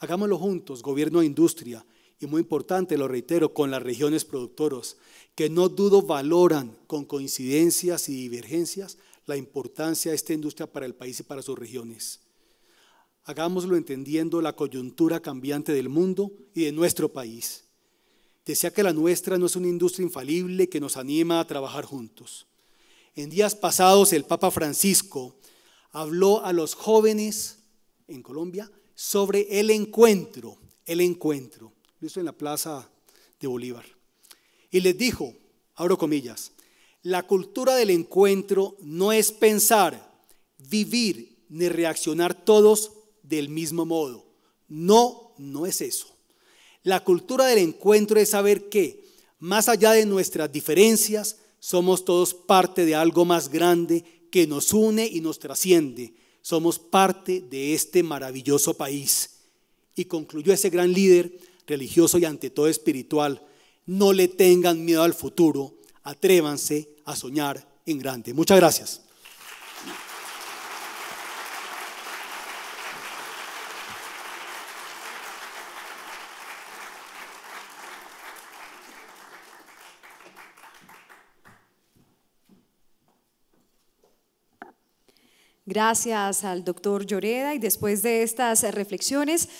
Hagámoslo juntos, gobierno e industria, y muy importante, lo reitero, con las regiones productoras, que no dudo valoran con coincidencias y divergencias la importancia de esta industria para el país y para sus regiones. Hagámoslo entendiendo la coyuntura cambiante del mundo y de nuestro país. Desea que la nuestra no es una industria infalible que nos anima a trabajar juntos. En días pasados el Papa Francisco habló a los jóvenes en Colombia sobre el encuentro, el encuentro. Lo hizo en la plaza de Bolívar. Y les dijo, abro comillas, la cultura del encuentro no es pensar, vivir ni reaccionar todos del mismo modo. No, no es eso. La cultura del encuentro es saber que, más allá de nuestras diferencias, somos todos parte de algo más grande que nos une y nos trasciende. Somos parte de este maravilloso país. Y concluyó ese gran líder religioso y ante todo espiritual, no le tengan miedo al futuro, atrévanse a soñar en grande. Muchas gracias. Gracias al doctor Lloreda y después de estas reflexiones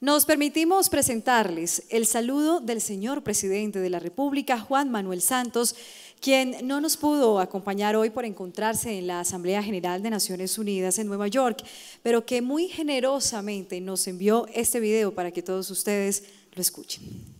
nos permitimos presentarles el saludo del señor presidente de la República, Juan Manuel Santos, quien no nos pudo acompañar hoy por encontrarse en la Asamblea General de Naciones Unidas en Nueva York, pero que muy generosamente nos envió este video para que todos ustedes lo escuchen.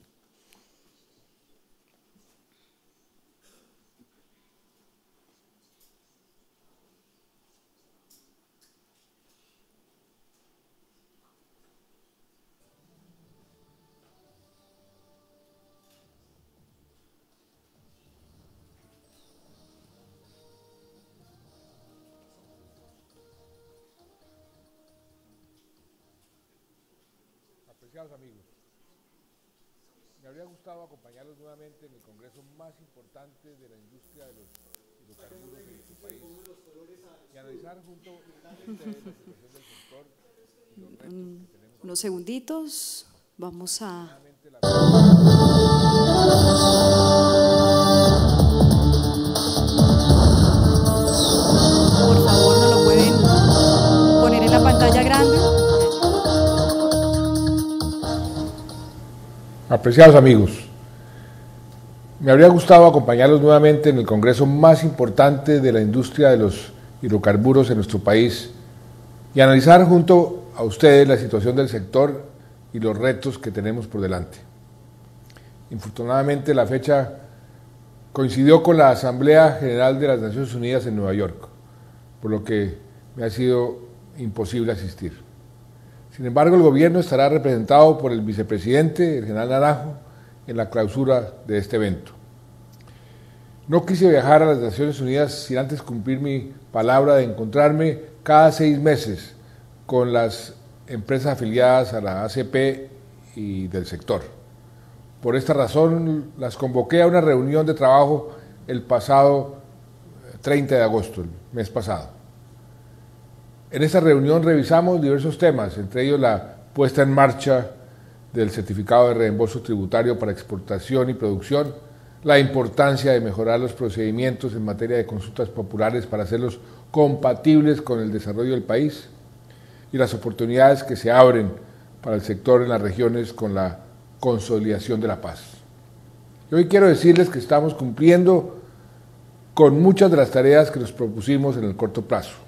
gustado acompañarlos nuevamente en el congreso más importante de la industria de los hidrocarburos en su país y analizar junto la situación del sector mm, Unos segunditos, vamos a... Apreciados amigos, me habría gustado acompañarlos nuevamente en el congreso más importante de la industria de los hidrocarburos en nuestro país y analizar junto a ustedes la situación del sector y los retos que tenemos por delante. Infortunadamente la fecha coincidió con la Asamblea General de las Naciones Unidas en Nueva York, por lo que me ha sido imposible asistir. Sin embargo, el gobierno estará representado por el vicepresidente, el general Naranjo, en la clausura de este evento. No quise viajar a las Naciones Unidas sin antes cumplir mi palabra de encontrarme cada seis meses con las empresas afiliadas a la ACP y del sector. Por esta razón las convoqué a una reunión de trabajo el pasado 30 eh, de agosto, el mes pasado. En esta reunión revisamos diversos temas, entre ellos la puesta en marcha del certificado de reembolso tributario para exportación y producción, la importancia de mejorar los procedimientos en materia de consultas populares para hacerlos compatibles con el desarrollo del país y las oportunidades que se abren para el sector en las regiones con la consolidación de la paz. hoy quiero decirles que estamos cumpliendo con muchas de las tareas que nos propusimos en el corto plazo.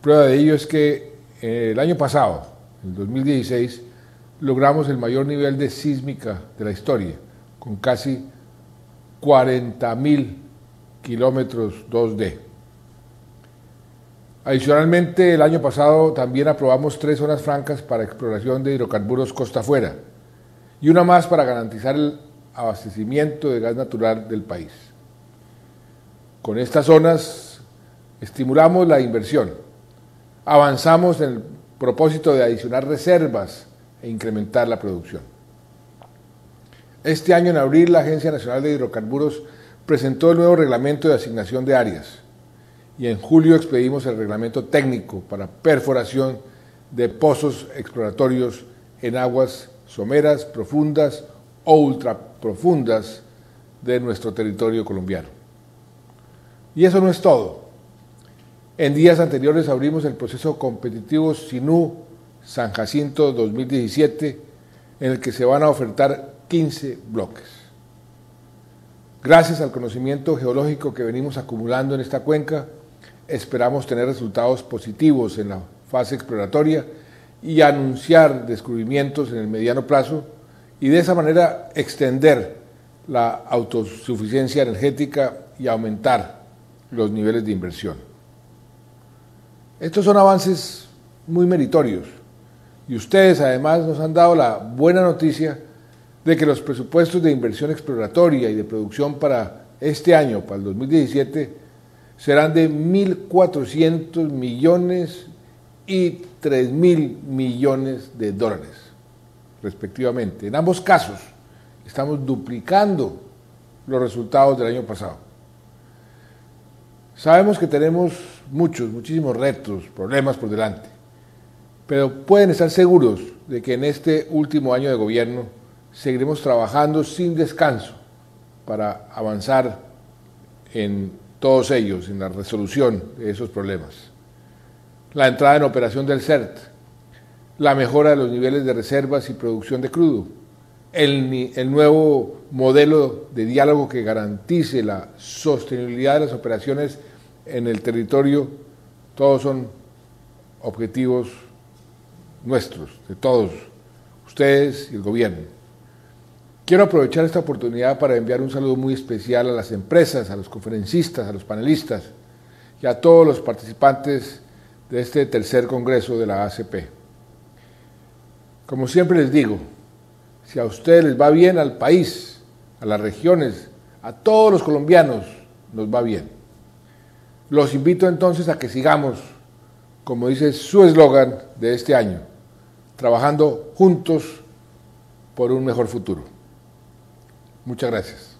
Prueba de ello es que eh, el año pasado, en 2016, logramos el mayor nivel de sísmica de la historia, con casi 40.000 kilómetros 2D. Adicionalmente, el año pasado también aprobamos tres zonas francas para exploración de hidrocarburos costa afuera y una más para garantizar el abastecimiento de gas natural del país. Con estas zonas estimulamos la inversión avanzamos en el propósito de adicionar reservas e incrementar la producción. Este año, en abril, la Agencia Nacional de Hidrocarburos presentó el nuevo reglamento de asignación de áreas y en julio expedimos el reglamento técnico para perforación de pozos exploratorios en aguas someras, profundas o ultraprofundas de nuestro territorio colombiano. Y eso no es todo. En días anteriores abrimos el proceso competitivo SINU San Jacinto 2017, en el que se van a ofertar 15 bloques. Gracias al conocimiento geológico que venimos acumulando en esta cuenca, esperamos tener resultados positivos en la fase exploratoria y anunciar descubrimientos en el mediano plazo y de esa manera extender la autosuficiencia energética y aumentar los niveles de inversión. Estos son avances muy meritorios y ustedes además nos han dado la buena noticia de que los presupuestos de inversión exploratoria y de producción para este año, para el 2017, serán de 1.400 millones y 3.000 millones de dólares, respectivamente. En ambos casos, estamos duplicando los resultados del año pasado. Sabemos que tenemos muchos, muchísimos retos, problemas por delante. Pero pueden estar seguros de que en este último año de gobierno seguiremos trabajando sin descanso para avanzar en todos ellos, en la resolución de esos problemas. La entrada en operación del CERT, la mejora de los niveles de reservas y producción de crudo, el, nuevo modelo de diálogo que garantice la sostenibilidad de las operaciones en el territorio, todos son objetivos nuestros, de todos, ustedes y el gobierno. Quiero aprovechar esta oportunidad para enviar un saludo muy especial a las empresas, a los conferencistas, a los panelistas y a todos los participantes de este tercer Congreso de la ACP. Como siempre les digo, si a ustedes les va bien al país, a las regiones, a todos los colombianos, nos va bien. Los invito entonces a que sigamos, como dice su eslogan de este año, trabajando juntos por un mejor futuro. Muchas gracias.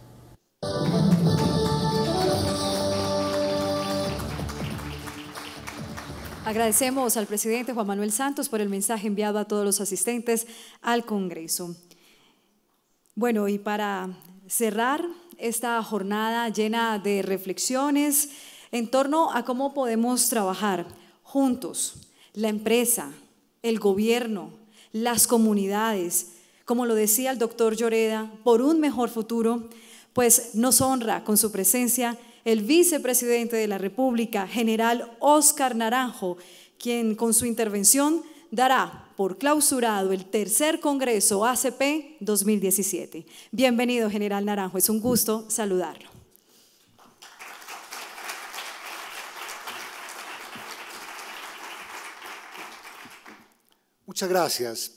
Agradecemos al presidente Juan Manuel Santos por el mensaje enviado a todos los asistentes al Congreso. Bueno, y para cerrar esta jornada llena de reflexiones, en torno a cómo podemos trabajar juntos, la empresa, el gobierno, las comunidades, como lo decía el doctor Lloreda, por un mejor futuro, pues nos honra con su presencia el vicepresidente de la República, general Óscar Naranjo, quien con su intervención dará por clausurado el tercer Congreso ACP 2017. Bienvenido, general Naranjo, es un gusto saludarlo. Muchas gracias.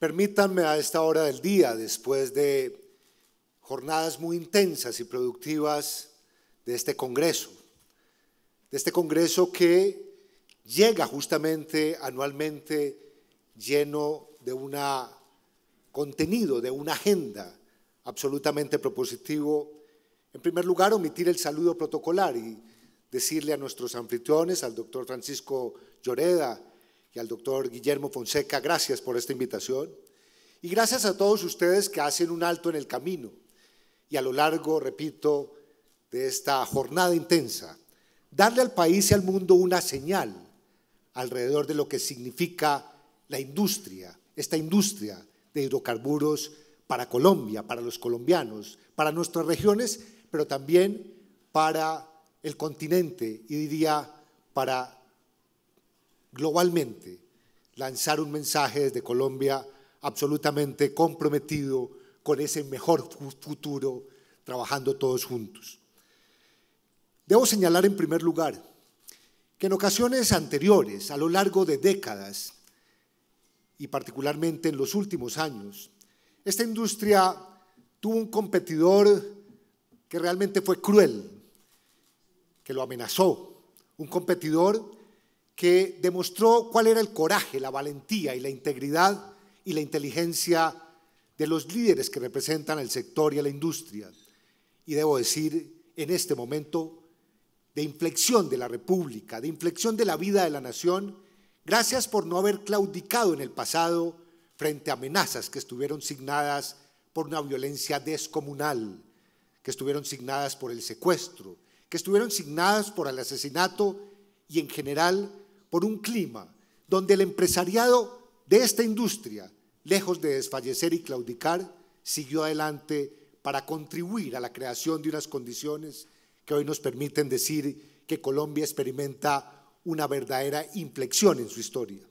Permítanme a esta hora del día, después de jornadas muy intensas y productivas de este Congreso, de este Congreso que llega justamente anualmente lleno de un contenido, de una agenda absolutamente propositivo. En primer lugar, omitir el saludo protocolar y decirle a nuestros anfitriones, al doctor Francisco Lloreda, al doctor Guillermo Fonseca, gracias por esta invitación. Y gracias a todos ustedes que hacen un alto en el camino y a lo largo, repito, de esta jornada intensa, darle al país y al mundo una señal alrededor de lo que significa la industria, esta industria de hidrocarburos para Colombia, para los colombianos, para nuestras regiones, pero también para el continente y diría para globalmente lanzar un mensaje desde Colombia absolutamente comprometido con ese mejor futuro, trabajando todos juntos. Debo señalar en primer lugar que en ocasiones anteriores, a lo largo de décadas, y particularmente en los últimos años, esta industria tuvo un competidor que realmente fue cruel, que lo amenazó, un competidor que demostró cuál era el coraje, la valentía y la integridad y la inteligencia de los líderes que representan el sector y a la industria. Y debo decir, en este momento de inflexión de la República, de inflexión de la vida de la nación, gracias por no haber claudicado en el pasado frente a amenazas que estuvieron signadas por una violencia descomunal, que estuvieron signadas por el secuestro, que estuvieron signadas por el asesinato y en general por un clima donde el empresariado de esta industria, lejos de desfallecer y claudicar, siguió adelante para contribuir a la creación de unas condiciones que hoy nos permiten decir que Colombia experimenta una verdadera inflexión en su historia.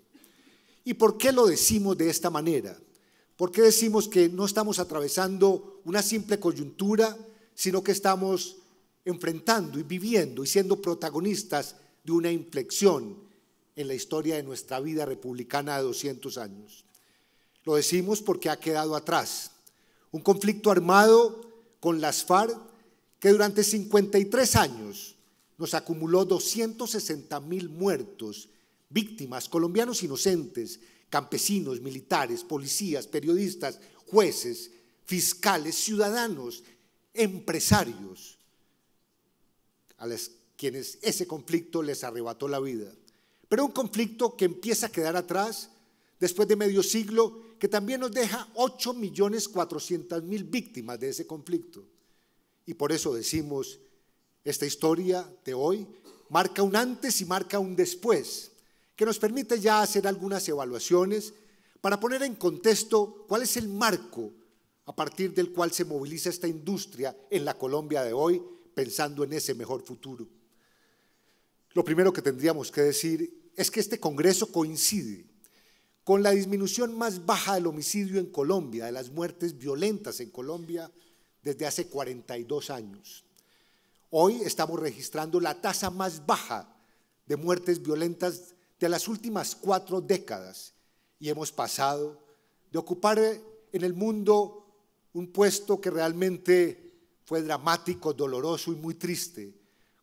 ¿Y por qué lo decimos de esta manera? ¿Por qué decimos que no estamos atravesando una simple coyuntura, sino que estamos enfrentando y viviendo y siendo protagonistas de una inflexión en la historia de nuestra vida republicana de 200 años. Lo decimos porque ha quedado atrás. Un conflicto armado con las FARC que durante 53 años nos acumuló 260 mil muertos, víctimas, colombianos inocentes, campesinos, militares, policías, periodistas, jueces, fiscales, ciudadanos, empresarios, a quienes ese conflicto les arrebató la vida. Pero un conflicto que empieza a quedar atrás después de medio siglo, que también nos deja 8.400.000 víctimas de ese conflicto. Y por eso decimos, esta historia de hoy marca un antes y marca un después, que nos permite ya hacer algunas evaluaciones para poner en contexto cuál es el marco a partir del cual se moviliza esta industria en la Colombia de hoy, pensando en ese mejor futuro lo primero que tendríamos que decir es que este Congreso coincide con la disminución más baja del homicidio en Colombia, de las muertes violentas en Colombia desde hace 42 años. Hoy estamos registrando la tasa más baja de muertes violentas de las últimas cuatro décadas y hemos pasado de ocupar en el mundo un puesto que realmente fue dramático, doloroso y muy triste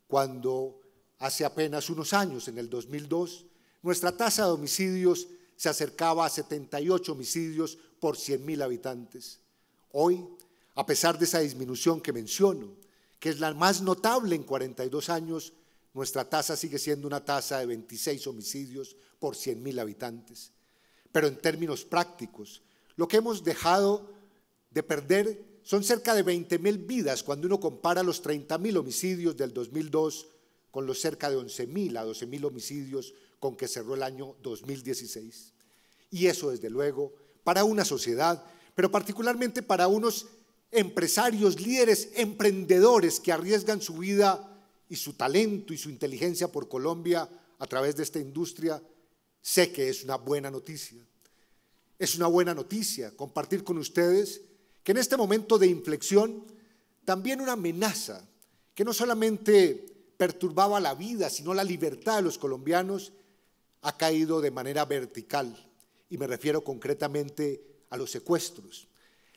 cuando hace apenas unos años, en el 2002, nuestra tasa de homicidios se acercaba a 78 homicidios por 100.000 habitantes. Hoy, a pesar de esa disminución que menciono, que es la más notable en 42 años, nuestra tasa sigue siendo una tasa de 26 homicidios por 100.000 habitantes. Pero en términos prácticos, lo que hemos dejado de perder son cerca de 20.000 vidas cuando uno compara los 30.000 homicidios del 2002 con los cerca de 11.000 a 12.000 homicidios con que cerró el año 2016. Y eso, desde luego, para una sociedad, pero particularmente para unos empresarios, líderes, emprendedores que arriesgan su vida y su talento y su inteligencia por Colombia a través de esta industria, sé que es una buena noticia. Es una buena noticia compartir con ustedes que en este momento de inflexión, también una amenaza que no solamente perturbaba la vida, sino la libertad de los colombianos, ha caído de manera vertical. Y me refiero concretamente a los secuestros.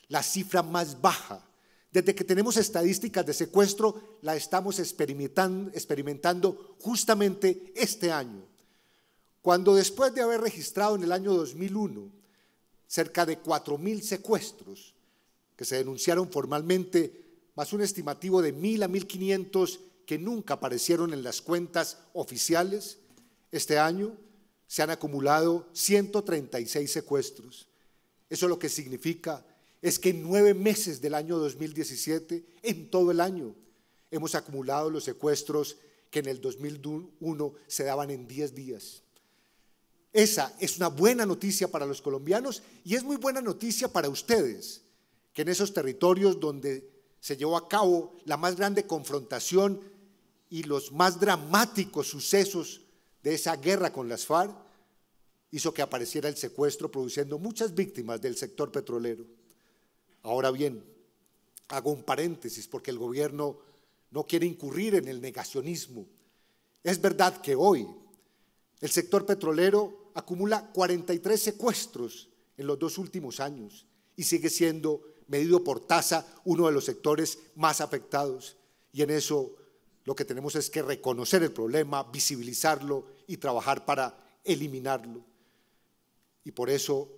La cifra más baja, desde que tenemos estadísticas de secuestro, la estamos experimentando, justamente este año. Cuando después de haber registrado en el año 2001 cerca de 4.000 secuestros que se denunciaron formalmente, más un estimativo de 1.000 a 1.500 que nunca aparecieron en las cuentas oficiales, este año se han acumulado 136 secuestros. Eso lo que significa es que en nueve meses del año 2017, en todo el año, hemos acumulado los secuestros que en el 2001 se daban en 10 días. Esa es una buena noticia para los colombianos y es muy buena noticia para ustedes, que en esos territorios donde se llevó a cabo la más grande confrontación y los más dramáticos sucesos de esa guerra con las FARC hizo que apareciera el secuestro produciendo muchas víctimas del sector petrolero. Ahora bien, hago un paréntesis porque el gobierno no quiere incurrir en el negacionismo. Es verdad que hoy el sector petrolero acumula 43 secuestros en los dos últimos años y sigue siendo medido por tasa uno de los sectores más afectados. Y en eso lo que tenemos es que reconocer el problema, visibilizarlo y trabajar para eliminarlo. Y por eso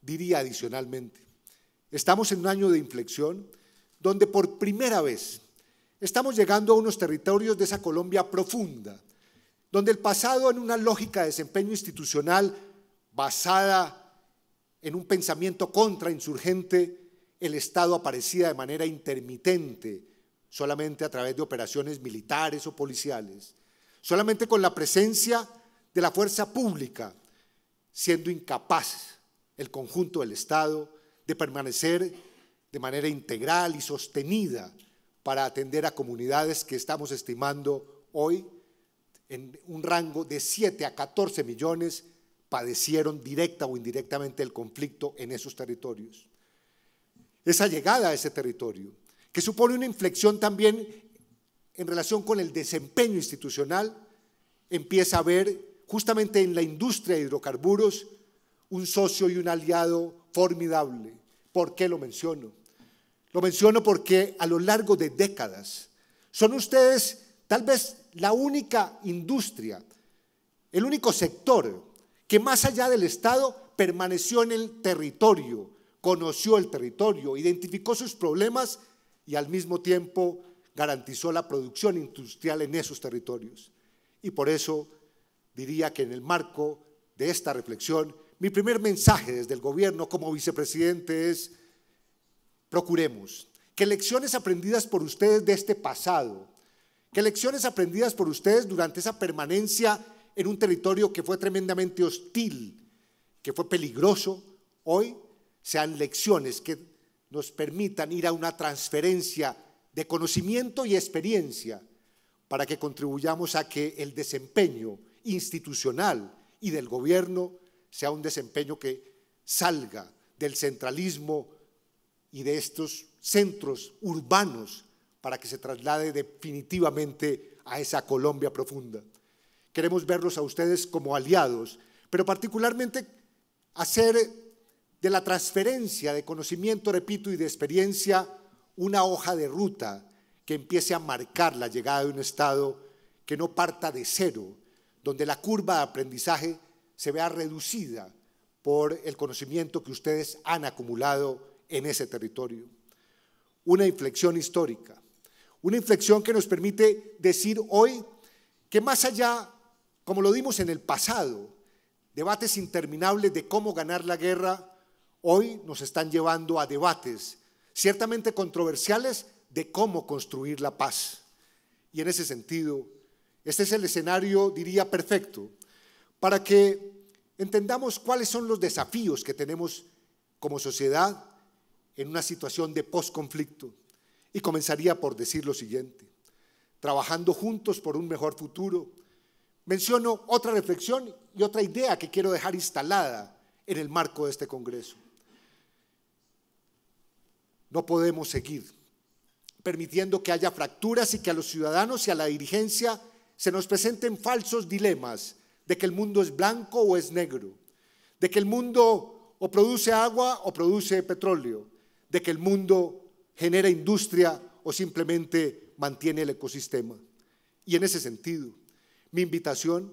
diría adicionalmente, estamos en un año de inflexión donde por primera vez estamos llegando a unos territorios de esa Colombia profunda, donde el pasado en una lógica de desempeño institucional basada en un pensamiento contrainsurgente, el Estado aparecía de manera intermitente, solamente a través de operaciones militares o policiales, solamente con la presencia de la fuerza pública, siendo incapaz el conjunto del Estado de permanecer de manera integral y sostenida para atender a comunidades que estamos estimando hoy en un rango de 7 a 14 millones padecieron directa o indirectamente el conflicto en esos territorios. Esa llegada a ese territorio, que supone una inflexión también en relación con el desempeño institucional, empieza a ver justamente en la industria de hidrocarburos un socio y un aliado formidable. ¿Por qué lo menciono? Lo menciono porque a lo largo de décadas son ustedes tal vez la única industria, el único sector que más allá del Estado permaneció en el territorio, conoció el territorio, identificó sus problemas y al mismo tiempo garantizó la producción industrial en esos territorios. Y por eso diría que en el marco de esta reflexión, mi primer mensaje desde el gobierno como vicepresidente es, procuremos que lecciones aprendidas por ustedes de este pasado, que lecciones aprendidas por ustedes durante esa permanencia en un territorio que fue tremendamente hostil, que fue peligroso, hoy sean lecciones que nos permitan ir a una transferencia de conocimiento y experiencia para que contribuyamos a que el desempeño institucional y del gobierno sea un desempeño que salga del centralismo y de estos centros urbanos para que se traslade definitivamente a esa Colombia profunda. Queremos verlos a ustedes como aliados, pero particularmente hacer de la transferencia de conocimiento, repito, y de experiencia, una hoja de ruta que empiece a marcar la llegada de un Estado que no parta de cero, donde la curva de aprendizaje se vea reducida por el conocimiento que ustedes han acumulado en ese territorio. Una inflexión histórica, una inflexión que nos permite decir hoy que más allá, como lo dimos en el pasado, debates interminables de cómo ganar la guerra, hoy nos están llevando a debates ciertamente controversiales de cómo construir la paz. Y en ese sentido, este es el escenario, diría, perfecto para que entendamos cuáles son los desafíos que tenemos como sociedad en una situación de post-conflicto. Y comenzaría por decir lo siguiente, trabajando juntos por un mejor futuro. Menciono otra reflexión y otra idea que quiero dejar instalada en el marco de este Congreso. No podemos seguir permitiendo que haya fracturas y que a los ciudadanos y a la dirigencia se nos presenten falsos dilemas de que el mundo es blanco o es negro, de que el mundo o produce agua o produce petróleo, de que el mundo genera industria o simplemente mantiene el ecosistema. Y en ese sentido, mi invitación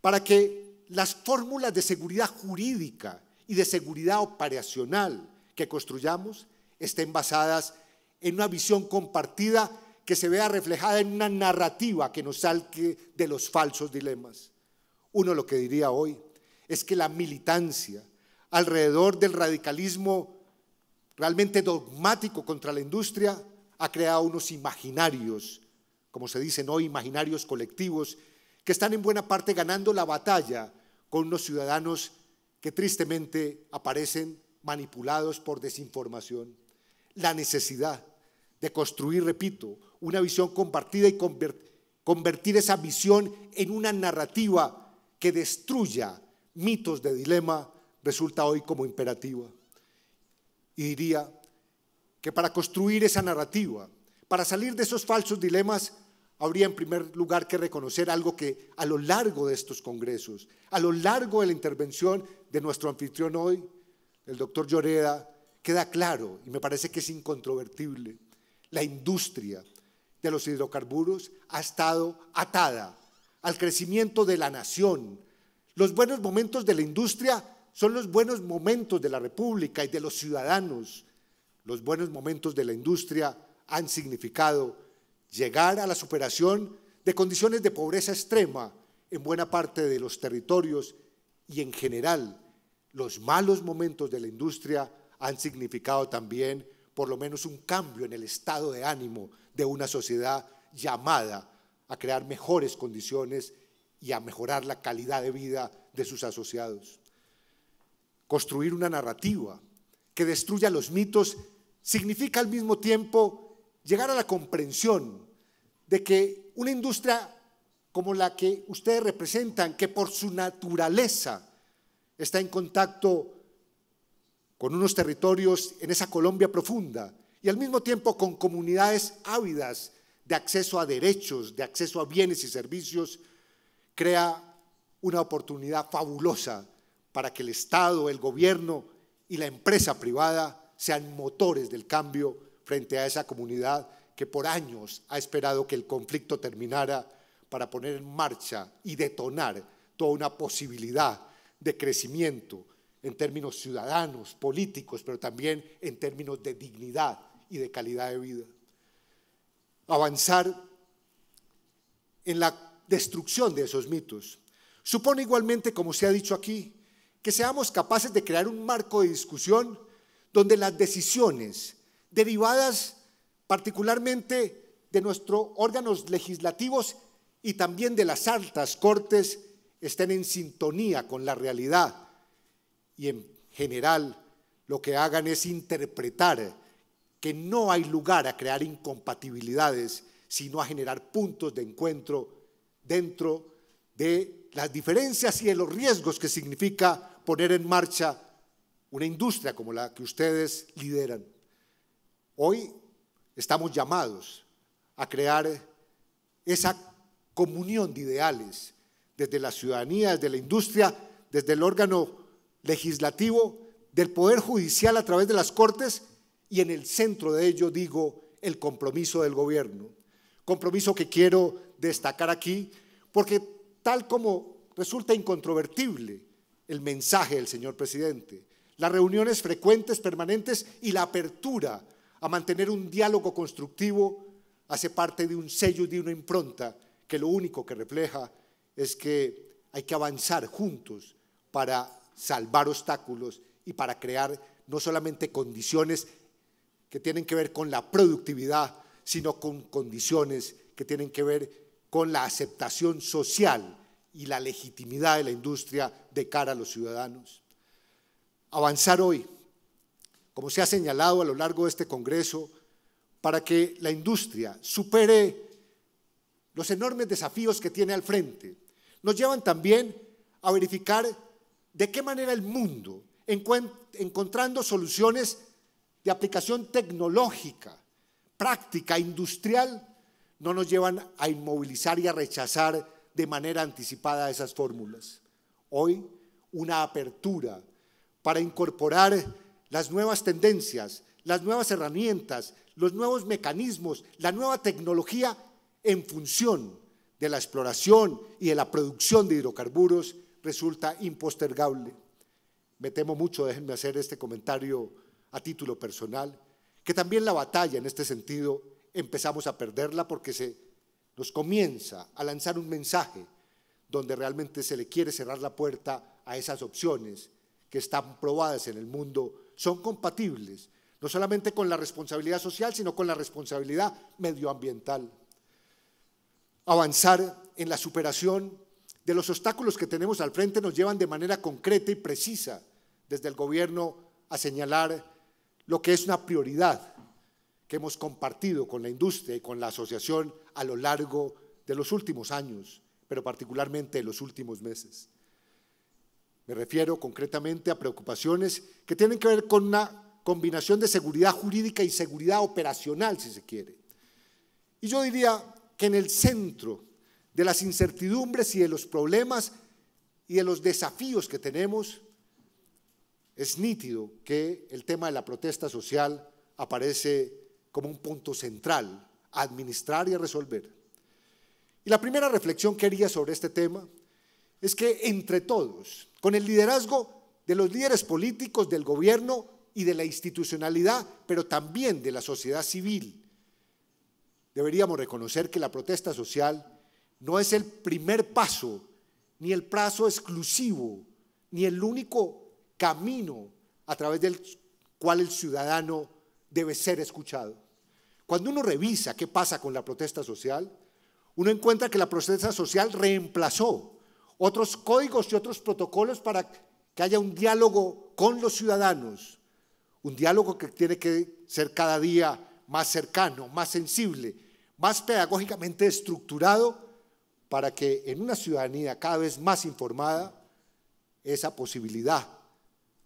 para que las fórmulas de seguridad jurídica y de seguridad operacional que construyamos estén basadas en una visión compartida que se vea reflejada en una narrativa que nos salque de los falsos dilemas. Uno lo que diría hoy es que la militancia alrededor del radicalismo realmente dogmático contra la industria ha creado unos imaginarios, como se dicen hoy, imaginarios colectivos, que están en buena parte ganando la batalla con unos ciudadanos que tristemente aparecen manipulados por desinformación la necesidad de construir, repito, una visión compartida y convertir esa visión en una narrativa que destruya mitos de dilema resulta hoy como imperativa. Y diría que para construir esa narrativa, para salir de esos falsos dilemas, habría en primer lugar que reconocer algo que a lo largo de estos congresos, a lo largo de la intervención de nuestro anfitrión hoy, el doctor Lloreda, queda claro y me parece que es incontrovertible. La industria de los hidrocarburos ha estado atada al crecimiento de la nación. Los buenos momentos de la industria son los buenos momentos de la República y de los ciudadanos. Los buenos momentos de la industria han significado llegar a la superación de condiciones de pobreza extrema en buena parte de los territorios y en general los malos momentos de la industria han significado también por lo menos un cambio en el estado de ánimo de una sociedad llamada a crear mejores condiciones y a mejorar la calidad de vida de sus asociados. Construir una narrativa que destruya los mitos significa al mismo tiempo llegar a la comprensión de que una industria como la que ustedes representan, que por su naturaleza está en contacto con unos territorios en esa Colombia profunda y al mismo tiempo con comunidades ávidas de acceso a derechos, de acceso a bienes y servicios, crea una oportunidad fabulosa para que el Estado, el gobierno y la empresa privada sean motores del cambio frente a esa comunidad que por años ha esperado que el conflicto terminara para poner en marcha y detonar toda una posibilidad de crecimiento, en términos ciudadanos, políticos, pero también en términos de dignidad y de calidad de vida. Avanzar en la destrucción de esos mitos supone igualmente, como se ha dicho aquí, que seamos capaces de crear un marco de discusión donde las decisiones derivadas particularmente de nuestros órganos legislativos y también de las altas cortes estén en sintonía con la realidad y en general lo que hagan es interpretar que no hay lugar a crear incompatibilidades, sino a generar puntos de encuentro dentro de las diferencias y de los riesgos que significa poner en marcha una industria como la que ustedes lideran. Hoy estamos llamados a crear esa comunión de ideales desde la ciudadanía, desde la industria, desde el órgano legislativo, del poder judicial a través de las cortes y en el centro de ello digo el compromiso del gobierno. Compromiso que quiero destacar aquí porque tal como resulta incontrovertible el mensaje del señor presidente, las reuniones frecuentes, permanentes y la apertura a mantener un diálogo constructivo hace parte de un sello y de una impronta que lo único que refleja es que hay que avanzar juntos para salvar obstáculos y para crear no solamente condiciones que tienen que ver con la productividad, sino con condiciones que tienen que ver con la aceptación social y la legitimidad de la industria de cara a los ciudadanos. Avanzar hoy, como se ha señalado a lo largo de este Congreso, para que la industria supere los enormes desafíos que tiene al frente, nos llevan también a verificar de qué manera el mundo, encontrando soluciones de aplicación tecnológica, práctica, industrial, no nos llevan a inmovilizar y a rechazar de manera anticipada esas fórmulas. Hoy, una apertura para incorporar las nuevas tendencias, las nuevas herramientas, los nuevos mecanismos, la nueva tecnología en función de la exploración y de la producción de hidrocarburos resulta impostergable. Me temo mucho, déjenme hacer este comentario a título personal, que también la batalla en este sentido empezamos a perderla porque se nos comienza a lanzar un mensaje donde realmente se le quiere cerrar la puerta a esas opciones que están probadas en el mundo, son compatibles no solamente con la responsabilidad social, sino con la responsabilidad medioambiental. Avanzar en la superación de los obstáculos que tenemos al frente nos llevan de manera concreta y precisa desde el gobierno a señalar lo que es una prioridad que hemos compartido con la industria y con la asociación a lo largo de los últimos años, pero particularmente de los últimos meses. Me refiero concretamente a preocupaciones que tienen que ver con una combinación de seguridad jurídica y seguridad operacional, si se quiere. Y yo diría que en el centro de las incertidumbres y de los problemas y de los desafíos que tenemos, es nítido que el tema de la protesta social aparece como un punto central a administrar y a resolver. Y la primera reflexión que haría sobre este tema es que entre todos, con el liderazgo de los líderes políticos, del gobierno y de la institucionalidad, pero también de la sociedad civil, deberíamos reconocer que la protesta social no es el primer paso, ni el plazo exclusivo, ni el único camino a través del cual el ciudadano debe ser escuchado. Cuando uno revisa qué pasa con la protesta social, uno encuentra que la protesta social reemplazó otros códigos y otros protocolos para que haya un diálogo con los ciudadanos, un diálogo que tiene que ser cada día más cercano, más sensible, más pedagógicamente estructurado para que en una ciudadanía cada vez más informada, esa posibilidad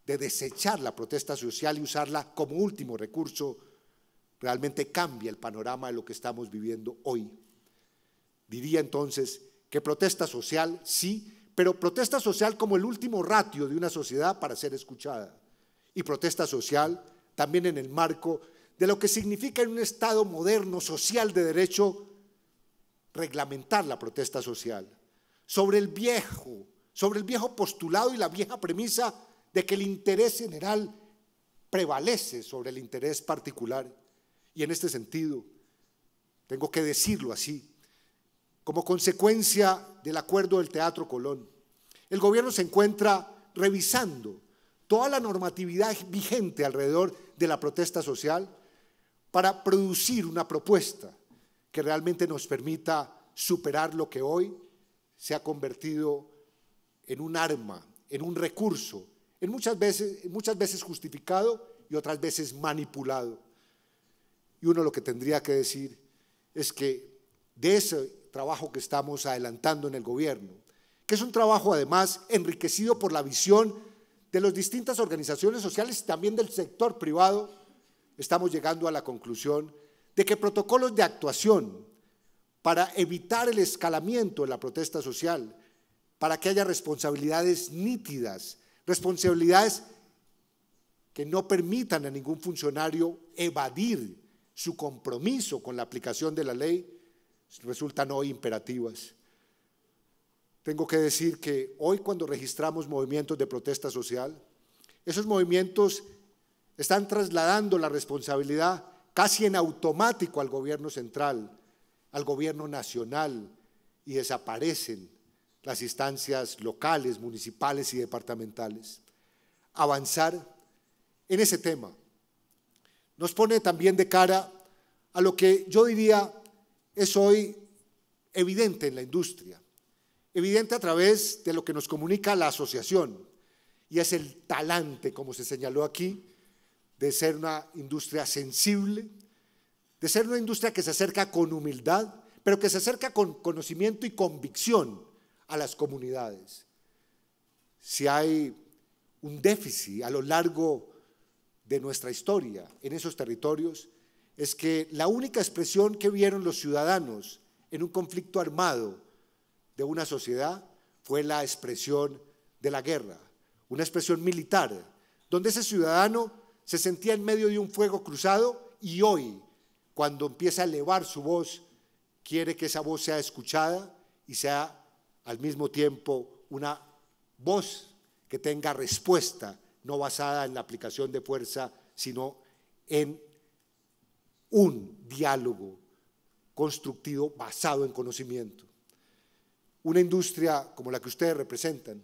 de desechar la protesta social y usarla como último recurso realmente cambie el panorama de lo que estamos viviendo hoy. Diría entonces que protesta social, sí, pero protesta social como el último ratio de una sociedad para ser escuchada. Y protesta social también en el marco de lo que significa en un Estado moderno, social de derecho, reglamentar la protesta social, sobre el viejo, sobre el viejo postulado y la vieja premisa de que el interés general prevalece sobre el interés particular. Y en este sentido, tengo que decirlo así, como consecuencia del acuerdo del Teatro Colón, el gobierno se encuentra revisando toda la normatividad vigente alrededor de la protesta social para producir una propuesta que realmente nos permita superar lo que hoy se ha convertido en un arma, en un recurso, en muchas veces, muchas veces justificado y otras veces manipulado. Y uno lo que tendría que decir es que de ese trabajo que estamos adelantando en el gobierno, que es un trabajo además enriquecido por la visión de las distintas organizaciones sociales y también del sector privado, estamos llegando a la conclusión de que protocolos de actuación para evitar el escalamiento de la protesta social, para que haya responsabilidades nítidas, responsabilidades que no permitan a ningún funcionario evadir su compromiso con la aplicación de la ley, resultan hoy imperativas. Tengo que decir que hoy cuando registramos movimientos de protesta social, esos movimientos están trasladando la responsabilidad casi en automático al gobierno central, al gobierno nacional, y desaparecen las instancias locales, municipales y departamentales. Avanzar en ese tema nos pone también de cara a lo que yo diría es hoy evidente en la industria, evidente a través de lo que nos comunica la asociación, y es el talante, como se señaló aquí, de ser una industria sensible, de ser una industria que se acerca con humildad, pero que se acerca con conocimiento y convicción a las comunidades. Si hay un déficit a lo largo de nuestra historia en esos territorios, es que la única expresión que vieron los ciudadanos en un conflicto armado de una sociedad fue la expresión de la guerra, una expresión militar, donde ese ciudadano se sentía en medio de un fuego cruzado y hoy, cuando empieza a elevar su voz, quiere que esa voz sea escuchada y sea al mismo tiempo una voz que tenga respuesta, no basada en la aplicación de fuerza, sino en un diálogo constructivo basado en conocimiento. Una industria como la que ustedes representan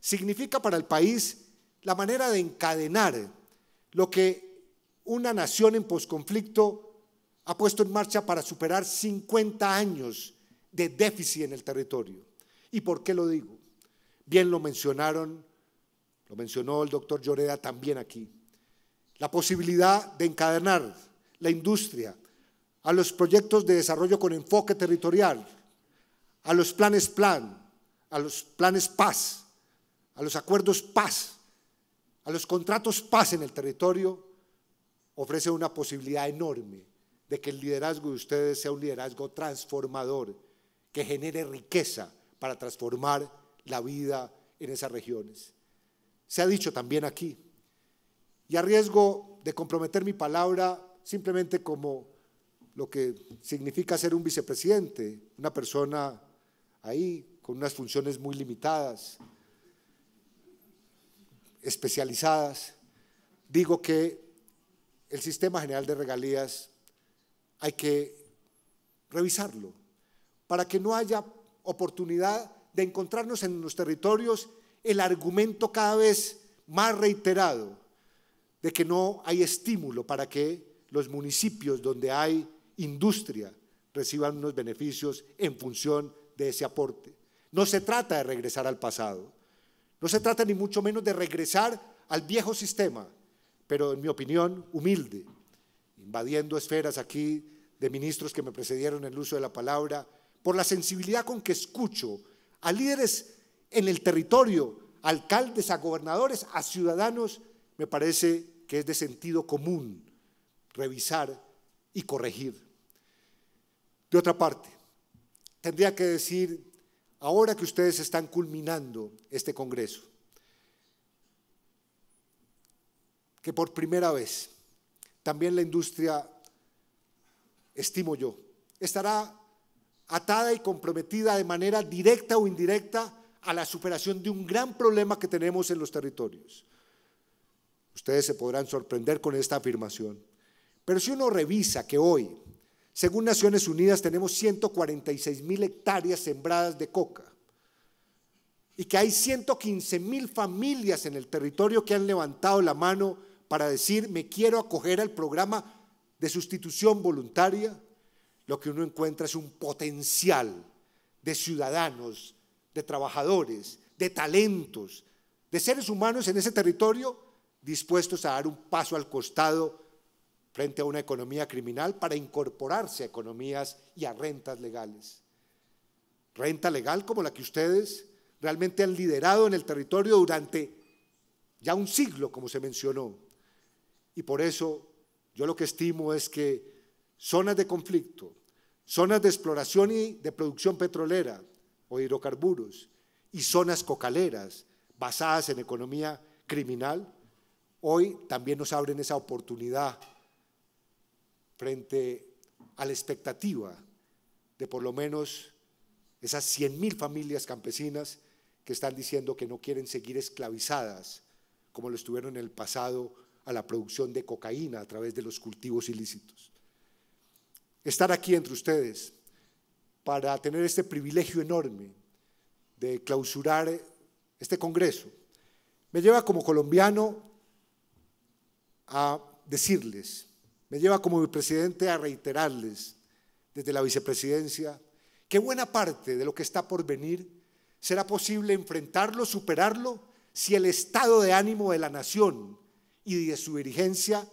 significa para el país la manera de encadenar lo que una nación en posconflicto ha puesto en marcha para superar 50 años de déficit en el territorio. ¿Y por qué lo digo? Bien lo mencionaron, lo mencionó el doctor Lloreda también aquí, la posibilidad de encadenar la industria a los proyectos de desarrollo con enfoque territorial, a los planes plan, a los planes paz, a los acuerdos paz, a los contratos paz en el territorio, ofrece una posibilidad enorme de que el liderazgo de ustedes sea un liderazgo transformador, que genere riqueza para transformar la vida en esas regiones. Se ha dicho también aquí, y a riesgo de comprometer mi palabra simplemente como lo que significa ser un vicepresidente, una persona ahí con unas funciones muy limitadas, especializadas, digo que el sistema general de regalías hay que revisarlo para que no haya oportunidad de encontrarnos en los territorios el argumento cada vez más reiterado de que no hay estímulo para que los municipios donde hay industria reciban unos beneficios en función de ese aporte. No se trata de regresar al pasado, no se trata ni mucho menos de regresar al viejo sistema, pero en mi opinión humilde, invadiendo esferas aquí de ministros que me precedieron en el uso de la palabra, por la sensibilidad con que escucho a líderes en el territorio, alcaldes, a gobernadores, a ciudadanos, me parece que es de sentido común revisar y corregir. De otra parte, tendría que decir ahora que ustedes están culminando este Congreso, que por primera vez también la industria, estimo yo, estará atada y comprometida de manera directa o indirecta a la superación de un gran problema que tenemos en los territorios. Ustedes se podrán sorprender con esta afirmación, pero si uno revisa que hoy según Naciones Unidas, tenemos 146 mil hectáreas sembradas de coca y que hay 115 mil familias en el territorio que han levantado la mano para decir, me quiero acoger al programa de sustitución voluntaria, lo que uno encuentra es un potencial de ciudadanos, de trabajadores, de talentos, de seres humanos en ese territorio dispuestos a dar un paso al costado frente a una economía criminal para incorporarse a economías y a rentas legales. Renta legal como la que ustedes realmente han liderado en el territorio durante ya un siglo, como se mencionó. Y por eso yo lo que estimo es que zonas de conflicto, zonas de exploración y de producción petrolera o hidrocarburos y zonas cocaleras basadas en economía criminal, hoy también nos abren esa oportunidad frente a la expectativa de por lo menos esas 100.000 familias campesinas que están diciendo que no quieren seguir esclavizadas como lo estuvieron en el pasado a la producción de cocaína a través de los cultivos ilícitos. Estar aquí entre ustedes para tener este privilegio enorme de clausurar este Congreso me lleva como colombiano a decirles me lleva como presidente a reiterarles desde la vicepresidencia que buena parte de lo que está por venir será posible enfrentarlo, superarlo, si el estado de ánimo de la nación y de su dirigencia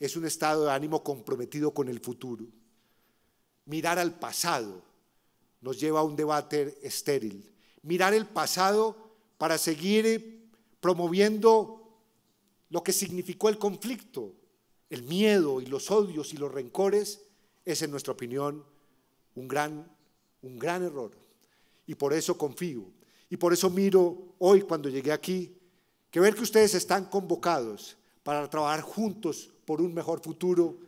es un estado de ánimo comprometido con el futuro. Mirar al pasado nos lleva a un debate estéril. Mirar el pasado para seguir promoviendo lo que significó el conflicto, el miedo y los odios y los rencores es, en nuestra opinión, un gran, error. Y por eso confío. Y por eso miro hoy cuando llegué aquí, que ver que ustedes están convocados para trabajar juntos por un mejor futuro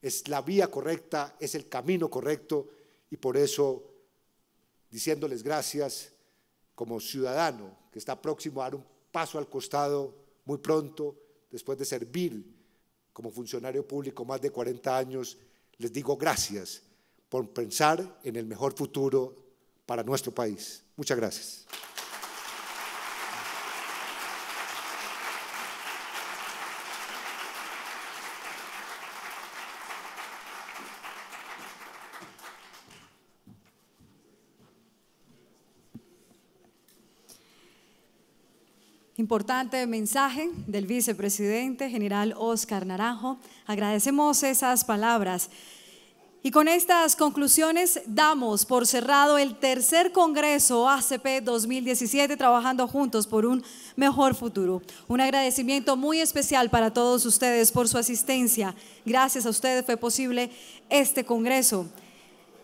es la vía correcta, es el camino correcto. Y por eso, diciéndoles gracias como ciudadano que está próximo a dar un paso al costado muy pronto, después de servir como funcionario público más de 40 años, les digo gracias por pensar en el mejor futuro para nuestro país. Muchas gracias. importante mensaje del vicepresidente general Oscar Naranjo. Agradecemos esas palabras. Y con estas conclusiones damos por cerrado el tercer Congreso ACP 2017, trabajando juntos por un mejor futuro. Un agradecimiento muy especial para todos ustedes por su asistencia. Gracias a ustedes fue posible este Congreso.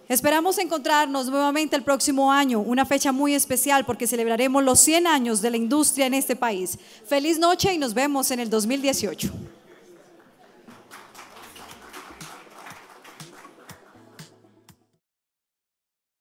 Esperamos encontrarnos nuevamente el próximo año, una fecha muy especial porque celebraremos los 100 años de la industria en este país. Feliz noche y nos vemos en el 2018.